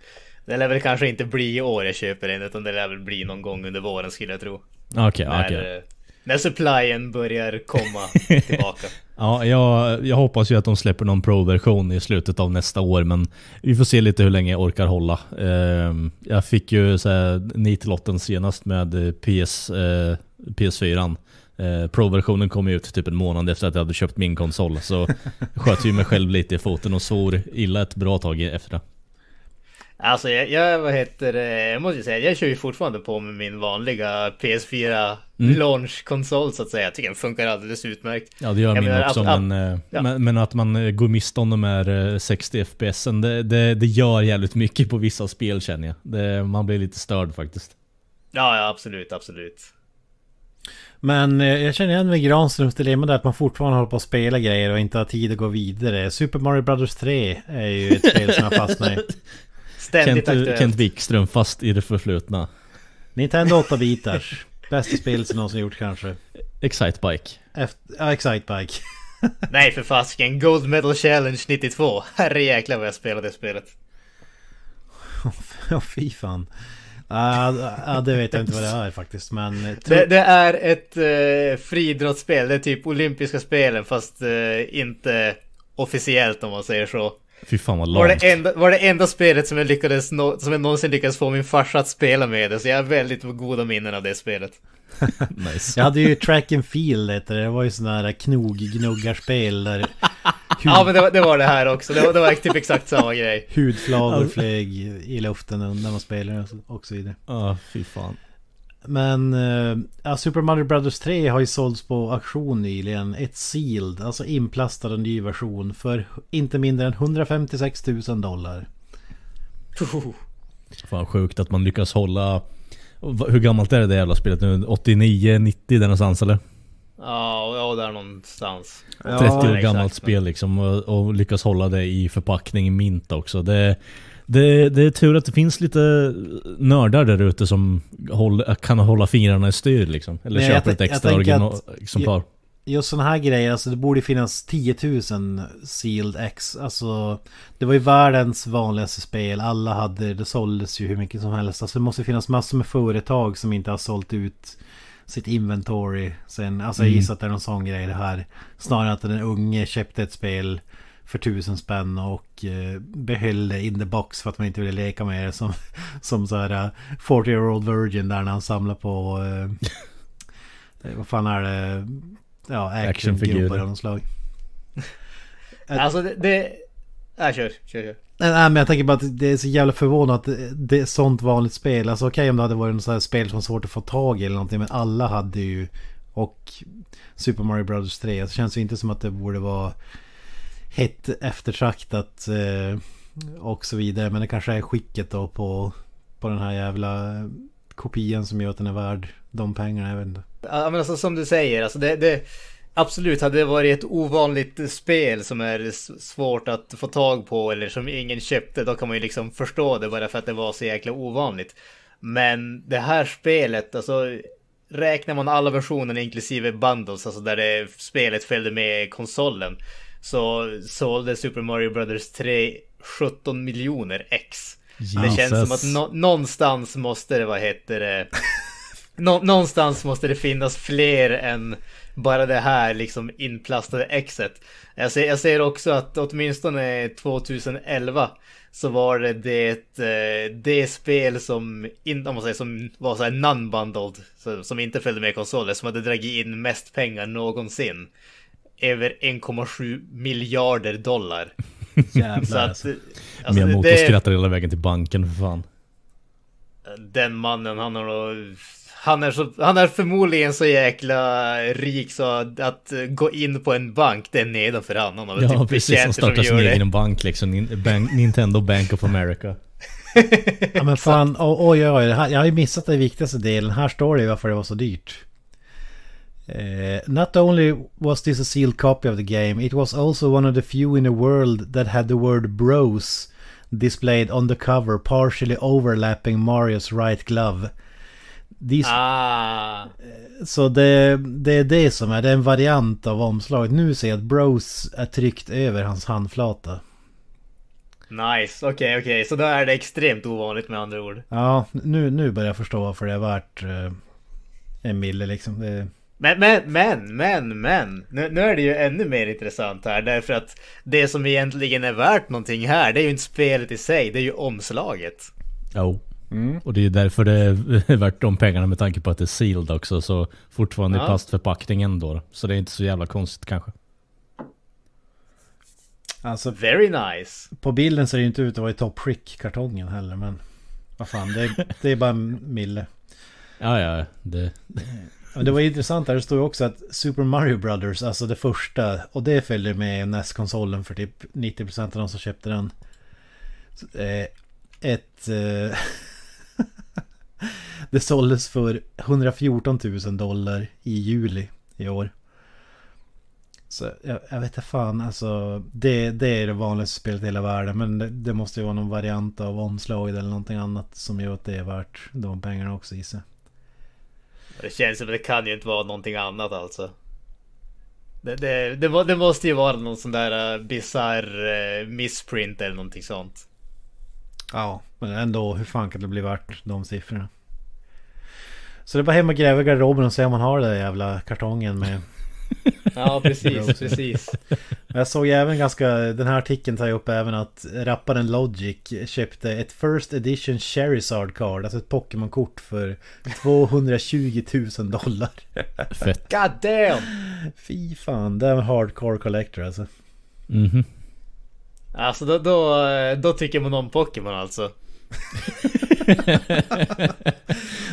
S2: det lär väl kanske inte bli i år jag köper en utan det lär väl bli någon gång under våren skulle jag tro. Okej, okay, okej. Okay. Eh, när supplyen börjar komma tillbaka.
S1: Ja, jag, jag, hoppas ju att de släpper någon Pro-version i slutet av nästa år, men vi får se lite hur länge jag orkar hålla. Ehm, jag fick ju nitlotten senast med eh, PS, eh, PS4. Eh, Pro-versionen kom ju ut typ en månad efter att jag hade köpt min konsol, så sköt ju mig själv lite i foten och svor illa ett bra tag efter det.
S2: Alltså jag, jag, vad heter det, jag måste ju säga, jag kör ju fortfarande på med min vanliga PS4 mm. launch-konsol så att säga. Jag tycker den funkar alldeles utmärkt. Ja det gör jag min menar, också, att, men, eh,
S1: ja. men, men, att man går miste om de här 60 eh, FPSen, det, det, det, gör jävligt mycket på vissa spel känner jag. Det, man blir
S3: lite störd faktiskt.
S2: Ja, ja absolut, absolut.
S3: Men eh, jag känner igen mig Granströms dilemma där att man fortfarande håller på att spela grejer och inte har tid att gå vidare. Super Mario Brothers 3 är ju ett spel som jag fastnar i. Ständigt Kent,
S1: Wikström, fast i det
S3: förflutna. Nintendo 8-bitars. Bästa spel som någonsin gjort kanske. Excitebike.
S2: Efter, ja, Excitebike. Nej för fasken, Gold Medal Challenge 92. Herrejäklar vad jag spelade det spelet.
S3: Ja, fy fan. Ja, det vet jag inte vad det är faktiskt. Men... Eh, det,
S2: det är ett eh, friidrottsspel. Det är typ olympiska spelen fast eh, inte officiellt om man säger så.
S3: Fy fan vad långt. Var det,
S2: enda, var det enda spelet som jag, lyckades som jag någonsin lyckades få min farsa att spela med det, så jag har väldigt goda minnen av det spelet.
S3: nice. Jag hade ju track and field det, var ju sådana här knogggnuggarspel där... Hud...
S2: Ja men det var, det var, det här också, det var, det var typ exakt samma grej. Hudflagor
S3: flög i luften när man spelade och så vidare. Ja, ah, fy fan. Men eh, ja, Super Mario Brothers 3 har ju sålts på auktion nyligen. Ett sealed, alltså inplastad en ny version för inte mindre än 156 000 dollar. Oh.
S1: Fan sjukt att man lyckas hålla... Hur gammalt är det där jävla spelet nu? 89, 90 där någonstans eller?
S2: Ja, där någonstans. 30 år ja, gammalt exakt.
S1: spel liksom och, och lyckas hålla det i förpackning i mint också. Det det, det, är tur att det finns lite nördar där ute som håll, kan hålla fingrarna i styr liksom. Eller Nej, köpa ett extra originalexemplar.
S3: Just sådana här grejer, alltså det borde finnas 10 000 Sealed X. Alltså, det var ju världens vanligaste spel. Alla hade, det såldes ju hur mycket som helst. Alltså det måste finnas massor med företag som inte har sålt ut sitt inventory. Sen, alltså jag mm. gissar att det är någon sån grej det här. Snarare att den unge köpte ett spel för tusen spänn och eh, behöll det in the box för att man inte ville leka med det som, som så här 40 eh, year old virgin där när han samlar på eh, vad fan är det?
S2: Ja, actiongubbar av något slag. alltså det... det... Ja, kör, kör, kör.
S3: Nej, men jag tänker bara att det är så jävla förvånande att det är sånt vanligt spel. Alltså okej okay, om det hade varit något sånt här spel som var svårt att få tag i eller någonting. Men alla hade ju... Och Super Mario Brothers 3. Så alltså, känns ju inte som att det borde vara hett eftertraktat eh, och så vidare. Men det kanske är skicket då på, på den här jävla eh, kopian som gör att den är värd de pengarna. Jag vet inte.
S2: Ja men alltså som du säger, alltså det, det absolut hade det varit ett ovanligt spel som är svårt att få tag på eller som ingen köpte. Då kan man ju liksom förstå det bara för att det var så jäkla ovanligt. Men det här spelet, alltså räknar man alla versioner inklusive bundles, alltså där det, spelet följde med konsolen så sålde Super Mario Brothers 3 17 miljoner ex. Det känns som att no någonstans måste det, vad heter det, Nå någonstans måste det finnas fler än bara det här liksom inplastade exet. Jag ser, jag ser också att åtminstone 2011 så var det det, eh, det spel som, in, om man säger, som var såhär non-bundled, som inte följde med konsoler, som hade dragit in mest pengar någonsin över 1,7 miljarder dollar. Jävlar att, alltså. alltså Miyamoto
S1: det, skrattar hela vägen till banken, för fan.
S2: Den mannen, han har nog Han är, så, han är förmodligen så jäkla rik så att, att gå in på en bank, det är nedanför han. Han har ja, typ precis. Han startar sin egen
S1: bank liksom. Bank, Nintendo Bank of America.
S3: ja men fan, oj oj oj. Jag har ju missat den viktigaste delen. Här står det varför det var så dyrt. Uh, not only was this a sealed copy of the game, it was also one of the few in the world that had the word bros displayed on the cover, partially overlapping Mario's right glove. These... Ah. Så det, det, är det som är, det är en variant av omslaget. Nu ser jag att Bros är tryckt över hans handflata.
S2: Nice, okej okay, okej, okay. så då är det extremt ovanligt med andra ord.
S3: Ja, nu, nu börjar jag förstå varför det har varit eh, en mille liksom. Det... Men, men, men,
S2: men, men. Nu, nu, är det ju ännu mer intressant här därför att det som egentligen är värt någonting här det är ju inte spelet i sig, det är ju omslaget.
S1: Jo. Oh. Mm. Och det är ju därför det är värt de pengarna med tanke på att det är sealed också. Så fortfarande ja. i plastförpackningen
S3: då. Så det är inte så jävla konstigt kanske.
S2: Alltså, Very nice.
S3: På bilden ser det ju inte ut att vara i toppskick-kartongen heller men... Vad fan, det, det är bara en mille. Ja, ja. Det, eh, men det var intressant där, det står ju också att Super Mario Brothers, alltså det första, och det följde med NES-konsolen för typ 90% av de som köpte den. Eh, ett... Eh, det såldes för 114 000 dollar i juli i år. Så jag, jag vet inte fan, alltså det, det är det vanligaste spelet i hela världen. Men det, det måste ju vara någon variant av omslaget eller någonting annat som gör att det är värt de pengarna också gissar jag.
S2: Det känns som det kan ju inte vara någonting annat alltså. Det, det, det, det måste ju vara någon sån där eh, bizarr eh,
S3: missprint eller någonting sånt. Ja, men ändå hur fan kan det bli värt de siffrorna? Så det är bara hem och gräva i garderoben och se om man har den där jävla kartongen med... ja, precis, precis. Jag såg även ganska, den här artikeln tar ju upp även att rapparen Logic köpte ett First Edition Charizard Card, alltså ett Pokémon-kort för 220 000 dollar. Fett. God damn! Fy fan, det är en hardcore collector alltså.
S1: Mhm. Mm
S2: alltså då, då, då tycker man om Pokémon alltså.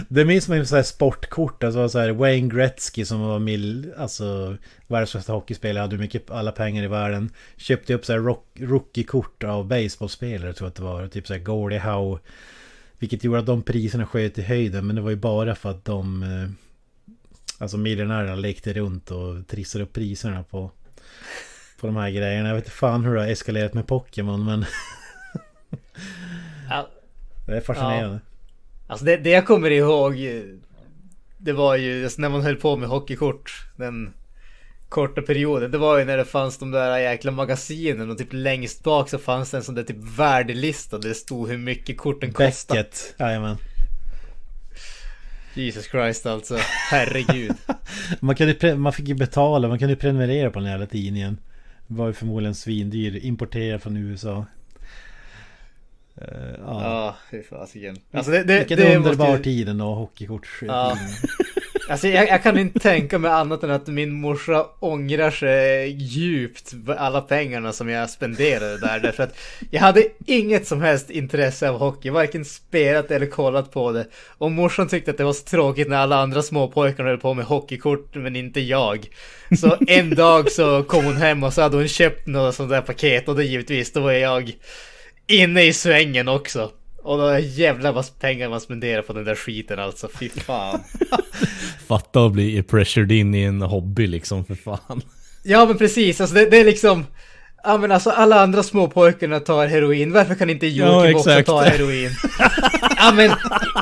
S3: det minns man ju så här sportkort. Alltså så här Wayne Gretzky som var mil, alltså, världens bästa hockeyspelare. Hade mycket, alla pengar i världen. Köpte upp så här rock, rookie-kort av baseballspelare tror jag att det var. Typ så här Gordie Howe. Vilket gjorde att de priserna sköt i höjden. Men det var ju bara för att de... Eh, alltså miljonärerna lekte runt och trissade upp priserna på... På de här grejerna. Jag vet inte fan hur det har eskalerat med Pokémon men...
S2: Det är fascinerande. Ja. Alltså det, det jag kommer ihåg. Eh, det var ju när man höll på med hockeykort. Den korta perioden. Det var ju när det fanns de där jäkla magasinen och typ längst bak så fanns det en sån där typ värdelista. Där det stod hur mycket korten kostade.
S3: Bäcket, jajamän.
S2: Jesus Christ alltså. Herregud.
S3: man, kunde, man fick ju betala, man kunde ju prenumerera på den här jävla tidningen. var ju förmodligen svindyr, importerad från USA. Eh, ja, fy fasiken. Alltså det, det, Vilken det underbar måste... tid ändå, hockeykorts. Ja.
S2: alltså jag, jag, kan inte tänka mig annat än att min morsa ångrar sig djupt alla pengarna som jag spenderade där. Därför att jag hade inget som helst intresse av hockey, varken spelat eller kollat på det. Och morsan tyckte att det var så tråkigt när alla andra småpojkar höll på med hockeykort, men inte jag. Så en dag så kom hon hem och så hade hon köpt något sånt där paket och det givetvis, då var jag inne i svängen också. Och då jävlar vad pengar man spenderar på den där skiten alltså, fy fan.
S1: Fatta att bli pressured in i en hobby liksom, för fan.
S2: Ja men precis, alltså det, det är liksom Ja men alltså alla andra småpojkarna tar heroin, varför kan inte Joakim ja, också ta heroin? ja men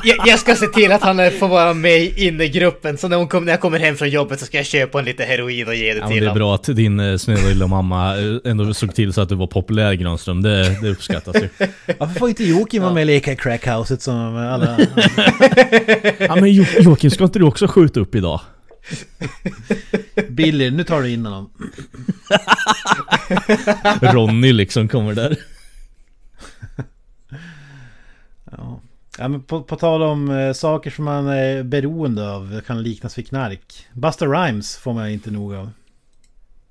S2: jag, jag, ska se till att han får vara med inne i gruppen, så när, hon kom, när jag kommer hem från jobbet så ska jag köpa en lite
S3: heroin och ge det ja, till honom. Det är honom. bra
S1: att din eh, snälla lilla mamma eh, ändå såg till så att du var populär Granström, det, det uppskattas ju.
S3: Varför får inte Joakim vara med och leka i crackhouset som alla...
S1: ja men Joakim, ska inte du också skjuta upp idag?
S3: Billy, nu tar du in honom.
S1: Ronny liksom kommer där.
S3: Ja. men på, på tal om eh, saker som man är beroende av kan liknas vid knark. Buster Rhymes får man inte nog av.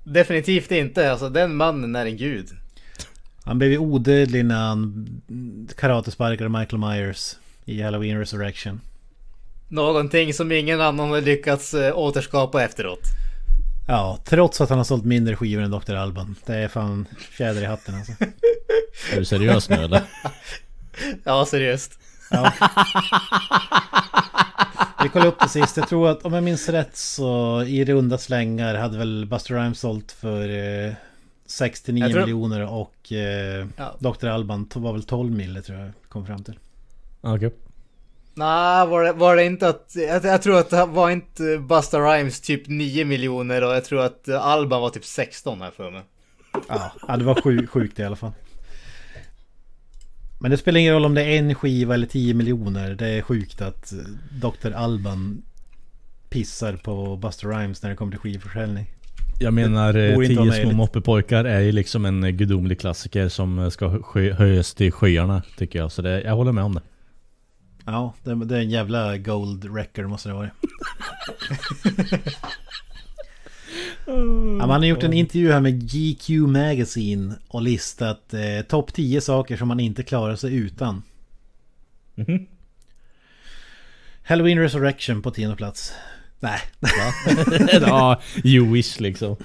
S2: Definitivt inte. Alltså den mannen är en gud.
S3: Han blev ju odödlig när han karatesparkade Michael Myers i Halloween Resurrection.
S2: Någonting som ingen annan har lyckats eh, återskapa efteråt.
S3: Ja, trots att han har sålt mindre skivor än Dr. Alban. Det är fan fjäder i hatten alltså. Är du seriös nu eller?
S2: Ja, seriöst.
S3: Ja. Vi kollade upp det sist. Jag tror att om jag minns rätt så i runda slängar hade väl Buster Rhymes sålt för 69 eh, tror... miljoner och eh, ja. Dr. Alban var väl 12 mille tror jag kom fram till. Okej. Okay.
S2: Nej, var det, var det inte att... Jag, jag, tror att det var inte Busta Rhymes typ 9 miljoner och jag tror att Alban var typ 16 här för mig.
S3: Ja, det var sjuk, sjukt i alla fall. Men det spelar ingen roll om det är en skiva eller 10 miljoner. Det är sjukt att eh, Dr. Alban pissar på Buster Rhymes när det kommer till skivförsäljning.
S1: Jag menar, 10 eh, små moppepojkar är ju liksom en eh, gudomlig klassiker som ska höjas till skyarna tycker jag. Så det, jag håller med om det.
S3: Ja, det, det är en jävla gold record måste det vara. Man har gjort en intervju här med GQ Magazine och listat eh, topp 10 saker som man inte klarar sig utan. Mm -hmm. Halloween Resurrection på tionde plats. Nej. ja,
S1: you wish liksom.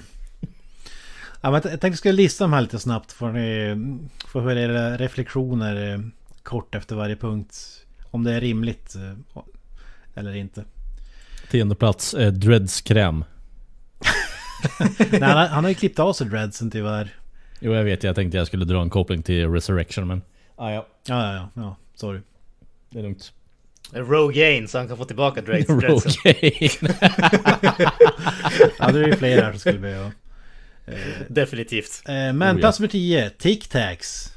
S3: Ja, men jag tänkte att jag skulle lista de här lite snabbt. Får ni få höra era reflektioner eh, kort efter varje punkt. Om det är rimligt eh, eller inte.
S1: Tionde plats, eh, Dreads-kräm.
S3: Nej, han, han, har ju klippt av sig dreadsen tyvärr.
S1: Jo, jag vet. Jag tänkte jag skulle dra en koppling till Resurrection, men...
S3: Ah, ja. Ah, ja, ja, ja. Sorry. Det är lugnt.
S2: Rogaine, så han kan få tillbaka dreads, dreadsen. Rogaine. ja, det är ju fler här som skulle behöva.
S3: Eh, Definitivt. Eh, men oh, plats nummer 10, Tic Tacs.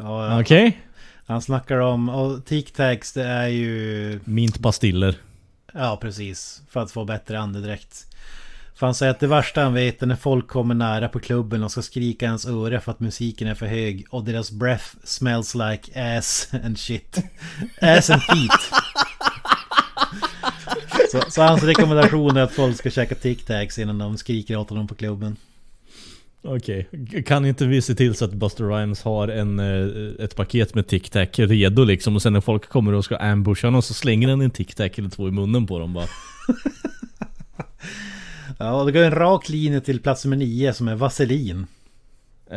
S3: Ja, Okej. Okay. Han snackar om, och Tic Tacs det är ju...
S1: Mintpastiller.
S3: Ja, precis. För att få bättre andedräkt. För han säger att det värsta han vet är när folk kommer nära på klubben och ska skrika hans öra för att musiken är för hög och deras breath smells like ass and shit. Ass and feet. så, så, hans rekommendation är att folk ska käka Tic Tacs innan de skriker åt honom på klubben. Okej, okay. kan
S1: inte vi se till så att Buster Rhymes har en, eh, ett paket med TicTac redo liksom och sen när folk kommer och ska ambusha
S3: honom så slänger han en TicTac
S1: eller två i munnen på dem bara.
S3: ja, det går en rak linje till plats nummer nio som är Vaselin. Eh.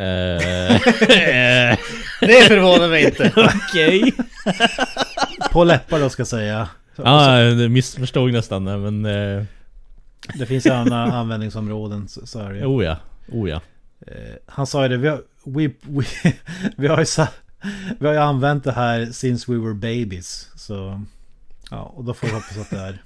S3: det förvånar mig inte. Okej. på läppar då ska jag säga. Ja, ah,
S1: missförstod nästan men... Eh...
S3: Det finns andra användningsområden så är det ju. Oh ja. Oh ja. Eh, han sa ju det, vi har, we, we, vi, har ju, vi har ju använt det här since we were babies. Så ja, och då får vi hoppas att det är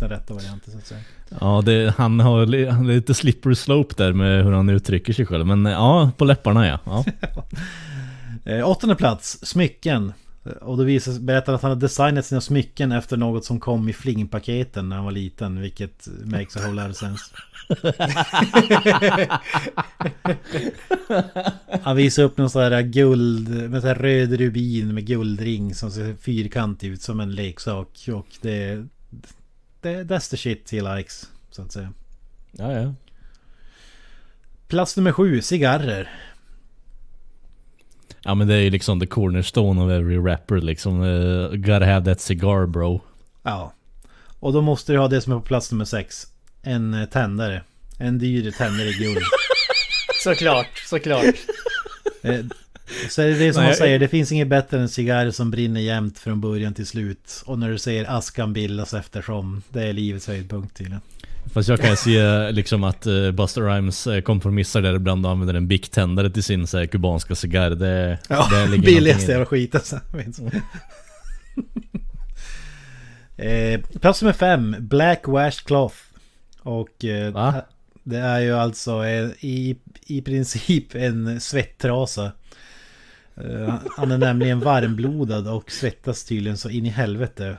S3: den rätta varianten så att säga.
S1: Ja, det, han har han lite slippery slope där med hur han uttrycker sig själv. Men eh, ja, på läpparna ja. ja.
S3: Eh, åttonde plats, smycken. Eh, och då visar, berättar att han har designat sina smycken efter något som kom i flingpaketen när han var liten, vilket makes a whole lot of sense. han visar upp någon sån här guld, med sån här röd rubin med guldring som ser fyrkantig ut som en leksak. Och det... det that's the shit he likes, så att säga. Ja, ja. Plats nummer sju, cigarrer.
S1: Ja men det är ju liksom the cornerstone of every rapper liksom. Uh, gotta have that cigar bro.
S3: Ja. Och då måste du ha det som är på plats nummer sex. En eh, tändare. En dyr tändare i guld. såklart, såklart. Eh, så är det det som Nej, man säger, det finns inget bättre än en cigarr som brinner jämt från början till slut. Och när du säger askan bildas eftersom, det är livets höjdpunkt tydligen. Fast jag kan
S1: se eh, liksom att eh, Buster Rhymes eh, kompromissar där ibland och använder en bicktändare till sin så här, kubanska cigarr. Det, ja, det billigaste jävla
S3: skit alltså. eh, plats nummer fem, Black washed Cloth. Och eh, det är ju alltså en, i, i princip en svetttrasa. Eh, han är nämligen varmblodad och svettas tydligen så in i helvete.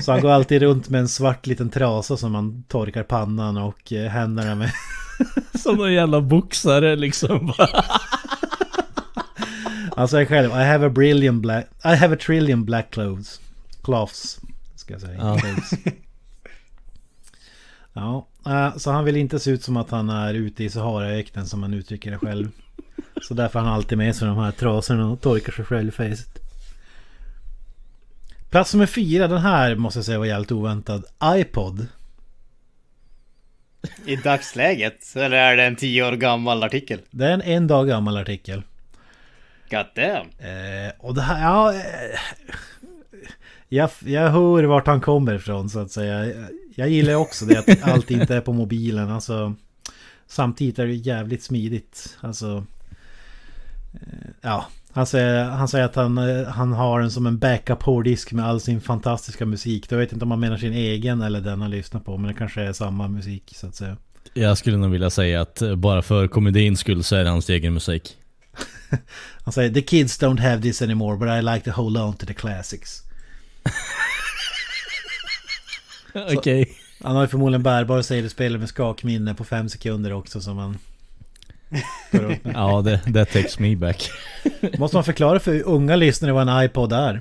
S3: Så han går alltid runt med en svart liten trasa som han torkar pannan och eh, händerna med.
S1: Som någon jävla boxare liksom. Han
S3: alltså, säger själv I have a brilliant black... I have a trillion black clothes. Cloths. Ska jag säga. Ja. ja. Eh, så han vill inte se ut som att han är ute i Saharaöknen som han uttrycker det själv. Så därför har han alltid med sig de här trasorna och torkar sig själv i facet. Plats nummer fyra, den här måste jag säga var jävligt oväntad. iPod.
S2: I dagsläget? Eller är det en tio år gammal artikel?
S3: Det är en en dag gammal artikel. God damn. Eh, och det här, ja... Eh, jag, jag hör vart han kommer ifrån så att säga. Jag, gillar också det att allt inte är på mobilen. Alltså, samtidigt är det jävligt smidigt. Alltså... Eh, ja, han säger, han säger att han, eh, han har den som en backup hårddisk med all sin fantastiska musik. Jag vet inte om han menar sin egen eller den han lyssnar på, men det kanske är samma musik så att säga.
S1: Jag skulle nog vilja säga att eh, bara för komedins skull så är det hans egen musik.
S3: han säger “The kids don't have this anymore, but I like to hold on to the classics”.
S1: Okej. Okay.
S3: Han har ju förmodligen bärbara CD-spelare med skakminne på fem sekunder också som han ja, det that takes me back. Måste man förklara för unga lyssnare vad en iPod är?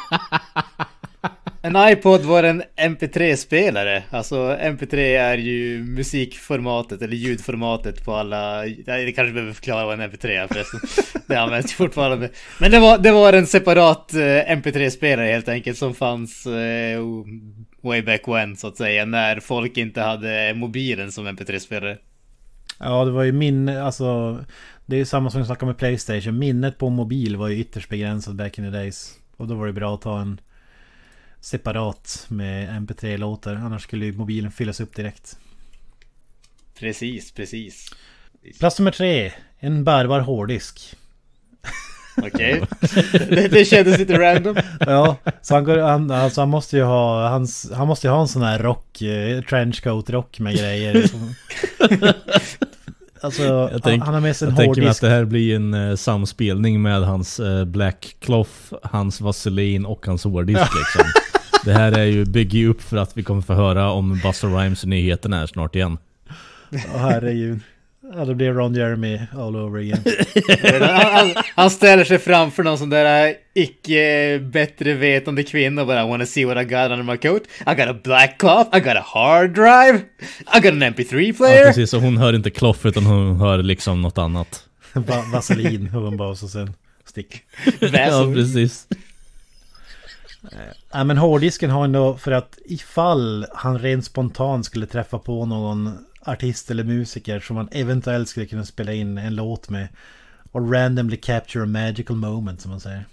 S2: en iPod var en MP3-spelare. Alltså MP3 är ju musikformatet eller ljudformatet på alla... Jag kanske behöver förklara vad en MP3 är förresten. Det används fortfarande. Men det var, det var en separat eh, MP3-spelare helt enkelt som fanns eh, way back when så att säga. När folk inte hade mobilen som MP3-spelare.
S3: Ja, det var ju minne, alltså... Det är ju samma som vi snackade med Playstation. Minnet på mobil var ju ytterst begränsat back in the days. Och då var det bra att ta en separat med MP3-låtar. Annars skulle ju mobilen fyllas upp direkt.
S2: Precis, precis.
S3: Plats nummer tre. En bärbar hårddisk. Okej. Okay. Det, det kändes lite random. Ja, så han, går, han, alltså han måste ju ha, han, han måste ha en sån här rock, eh, trenchcoat rock med grejer. Liksom. Alltså, tänk, han har med sig en Jag tänker mig att
S1: det här blir en uh, samspelning med hans uh, Black Cloth, hans vaselin och hans hårddisk liksom. det här är ju bygger upp för att vi kommer få höra om Buster Rhymes nyheterna här snart igen.
S3: Ja, herregud. Ja, det blir Ron Jeremy all over again. han,
S2: han, han, ställer sig framför någon sån där äh, icke bättre vetande kvinna och bara I wanna see what I got under my coat. I got a black cloth, I got a hard drive, I got an MP3 player. Ja, precis.
S1: så hon hör inte kloff utan hon hör liksom något annat.
S3: Va vaselin, hon bara och så sen stick. ja, precis. Nej eh, men hårddisken har ändå för att ifall han rent spontant skulle träffa på någon artist eller musiker som man eventuellt skulle kunna spela in en låt med. Och randomly capture a magical moment som man säger.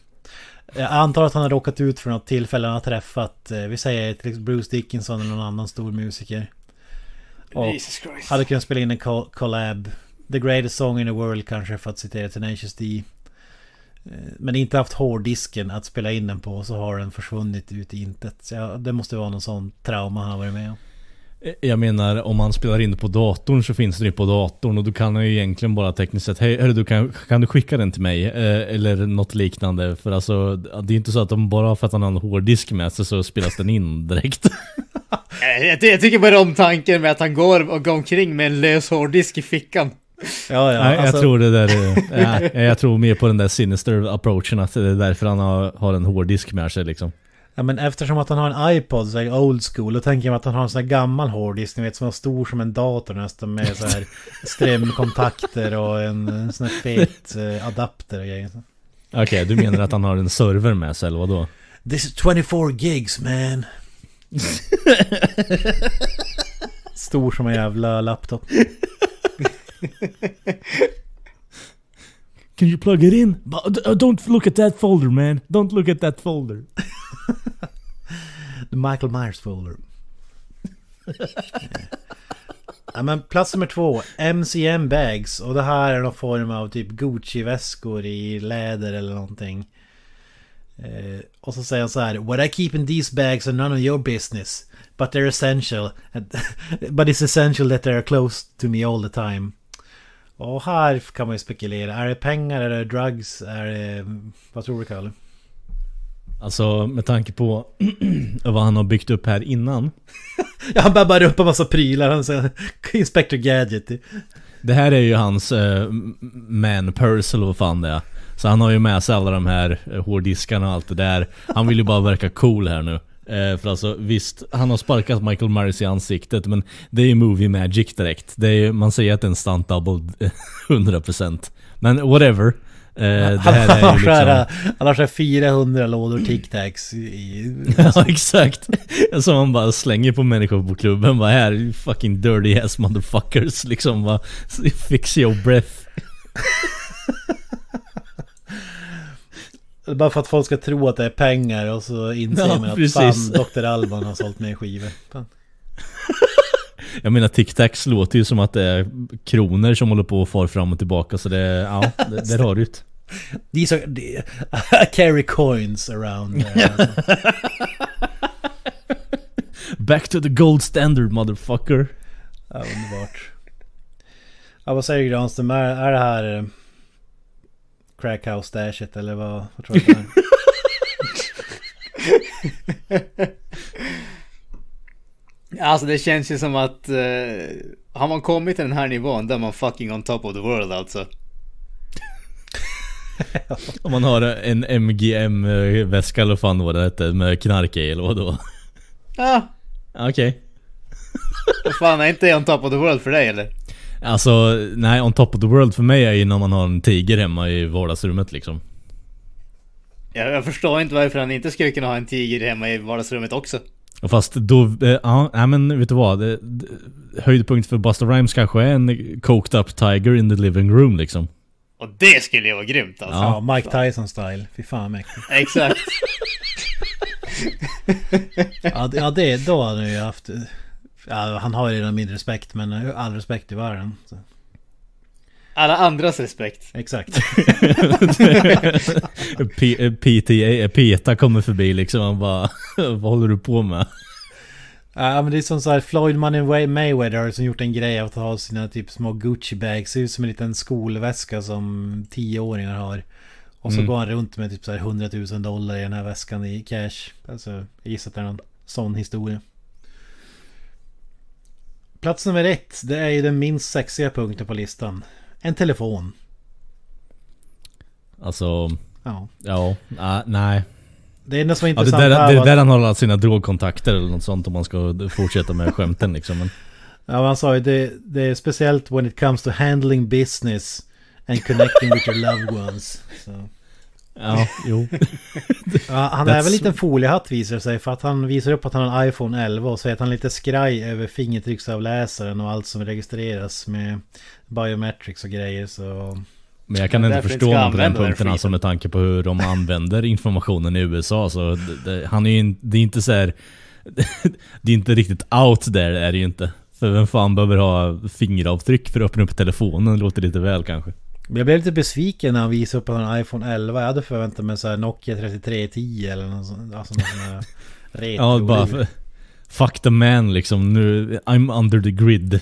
S3: Jag antar att han har råkat ut för något tillfälle han har träffat, eh, vi säger till exempel Bruce Dickinson eller någon annan stor musiker. Och hade kunnat spela in en collab. The greatest song in the world kanske för att citera Tenacious D. Eh, men inte haft hårddisken att spela in den på så har den försvunnit ut i intet. Så ja, det måste vara någon sån trauma han har varit med om.
S1: Jag menar om man spelar in det på datorn så finns det ju på datorn och då kan han ju egentligen bara tekniskt sett, hej hörru, du kan, kan du skicka den till mig? Eh, eller något liknande. För alltså det är inte så att de bara för att han har en hårddisk med sig så spelas den in direkt.
S2: Eh, jag, jag tycker bara om tanken med att han går och går omkring med en lös hårddisk i fickan. Ja, ja, Nej, alltså... jag tror det där
S1: ja, jag tror mer på den där sinister approachen att det är därför han har, har en hårddisk med sig liksom.
S3: Ja men eftersom att han har en iPod så här old school, då tänker jag mig att han har en sån här gammal hårddisk, ni vet som var stor som en dator nästan med så här strömkontakter och en, en sån här fet eh, adapter och grejer. Okej, okay, du menar
S1: att han har en server med sig eller vadå?
S3: This is 24 gigs man. Stor som en jävla laptop.
S1: Can you plug it in? But uh, don't look at that folder man. Don't look at that
S3: folder. Michael Myers folder. ja, men plats nummer två, MCM bags. Och det här är någon form av typ Gucci-väskor i läder eller någonting. Eh, och så säger han så här. What I keep in these bags are none of your business. But they're essential. but it's essential that they're close to me all the time. Och här kan man ju spekulera. Är det pengar? Är det drugs? Är det... Vad tror du Kalle?
S1: Alltså med tanke på vad han har byggt upp här innan. ja, han babbar upp en massa prylar. Han säger Inspector Gadget. Det här är ju hans uh, man Purcell eller vad fan det är. Så han har ju med sig alla de här eh, hårddiskarna och allt det där. Han vill ju bara verka cool här nu. Uh, för alltså visst, han har sparkat Michael Myers i ansiktet men det är ju movie magic direkt. Det är ju, man säger att det är en stunt double 100%. Men whatever. Eh, det här är
S3: ju liksom... 400 lådor Tic Tacs i... ja,
S1: exakt. Som han bara slänger på människor på klubben. Vad här, fucking dirty ass motherfuckers. Liksom bara, fix your breath.
S3: Bara för att folk ska tro att det är pengar och så inser ja, man att precis. fan, Dr. Alban har sålt mer skivor.
S1: Jag menar TicTacs låter ju som att det är kronor som håller på och far fram och tillbaka. Så det, ja, det, där har du det.
S3: These are... The, I carry coins around. Uh, Back to the gold standard motherfucker. Ja, underbart. Ja, vad säger Granström? Är, är det här eh, crackhouse-dashet eller vad, vad tror du det är?
S2: Alltså det känns ju som att uh, har man kommit till den här nivån då är man fucking on top of the world alltså.
S1: Om man har en MGM-väska eller fan vad det hette med knark i eller vadå? Ja. Okej. Okay.
S2: vad fan är inte on top of the world för dig eller?
S1: Alltså nej, on top of the world för mig är ju när man har en tiger hemma i vardagsrummet liksom.
S2: Jag, jag förstår inte varför han inte skulle kunna ha en tiger hemma i vardagsrummet också.
S1: Ja, fast då, eh, ja, äh, äh, men vet du vad? Eh, det, höjdpunkt för Busta Rhymes kanske är en coked up tiger in the living room liksom.
S3: Och det skulle ju vara grymt alltså. Ja, Mike Tyson style. Fy fan mäktigt. Exakt. ja, det, ja, det, då hade han ju haft... Ja, han har ju redan min respekt men all respekt i världen. Så. Alla andras respekt. Exakt.
S1: P eh, PTA, eh, PETA kommer förbi liksom Han bara Vad håller du på med?
S3: Ja men det är som såhär. Floyd Money Mayweather som gjort en grej av att ha sina typ små Gucci-bags. Ser ut som en liten skolväska som tioåringar har. Och så mm. går han runt med typ såhär 100 000 dollar i den här väskan i cash. Alltså jag gissar att det är någon sån historia. Plats nummer ett, det är ju den minst sexiga punkten på listan. En telefon.
S1: Alltså... Ja. Ja, nej. nej. Det enda som är Ja, intressant där, det är var- där han har alla sina drogkontakter eller något sånt om man ska fortsätta med skämten liksom.
S3: Men, Ja, han sa ju det, det är speciellt when it comes to handling business and connecting with your loved ones. Så. Ja, jo. ja, han är väl en liten foliehatt visar sig för att han visar upp att han har en iPhone 11 och säger att han är lite skraj över fingertrycksavläsaren och allt som registreras med biometrics och grejer så... Men jag kan inte förstå honom på den punkten alltså
S1: med tanke på hur de använder informationen i USA så det, han är ju in, det är inte så här, Det är inte riktigt out there. är det ju inte. För vem fan behöver ha fingeravtryck för att öppna upp telefonen? Låter lite väl kanske.
S3: Jag blev lite besviken när han visade upp en iPhone 11. Jag hade förväntat mig så här Nokia 3310 eller något sånt. Alltså någon sån ja, bara för,
S1: Fuck the man liksom. Nu, I'm under the grid.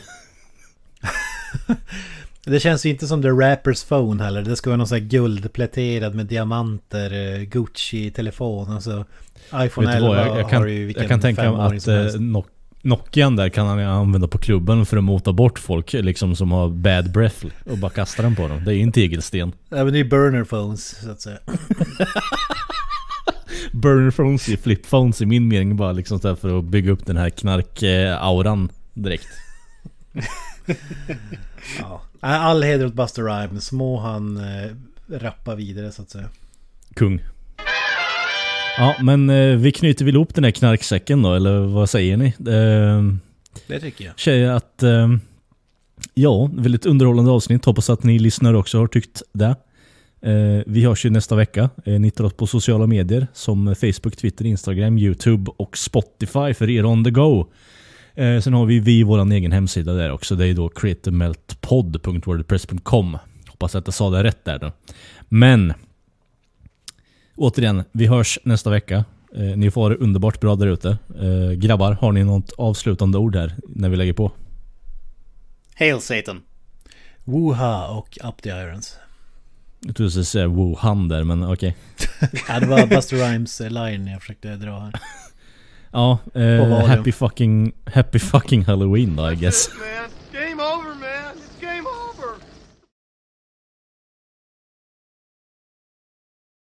S3: det känns ju inte som the rappers phone heller. Det ska vara någon sån här guldpläterad med diamanter, eh, Gucci-telefon. Alltså iPhone 11 jag, jag kan, har ju vilken Jag kan tänka mig att eh,
S1: Nokia Nokian där kan han använda på klubben för att mota bort folk liksom som har bad breath och bara kasta den på dem. Det är ju en tegelsten.
S3: Ja men det är burner phones så att säga.
S1: burner phones är flip phones i min mening bara liksom så för att bygga upp den här knark-auran direkt.
S3: ja. All heder åt Buster Rhymes. Må han eh, rappa vidare så att säga.
S1: Kung. Ja, men eh, vi knyter väl ihop den här knarksäcken då, eller vad säger ni? Eh, det tycker jag. Säger att, eh, ja, väldigt underhållande avsnitt. Hoppas att ni lyssnare också har tyckt det. Eh, vi hörs ju nästa vecka. Eh, ni hittar oss på sociala medier som Facebook, Twitter, Instagram, Youtube och Spotify för er on the go. Eh, sen har vi vi vår egen hemsida där också. Det är då createmeltpod.wordpress.com. Hoppas att jag sa det rätt där då. Men Återigen, vi hörs nästa vecka. Eh, ni får ha det underbart bra där ute. Eh, grabbar, har ni något avslutande ord här när vi lägger på?
S3: Hail Satan! Woha och Up the Irons.
S1: Jag trodde du skulle säga Wuhan där, men okej.
S3: Okay. det var Buster Rhymes eh, line jag försökte dra här.
S1: ja, eh, happy fucking, happy fucking halloween då I guess.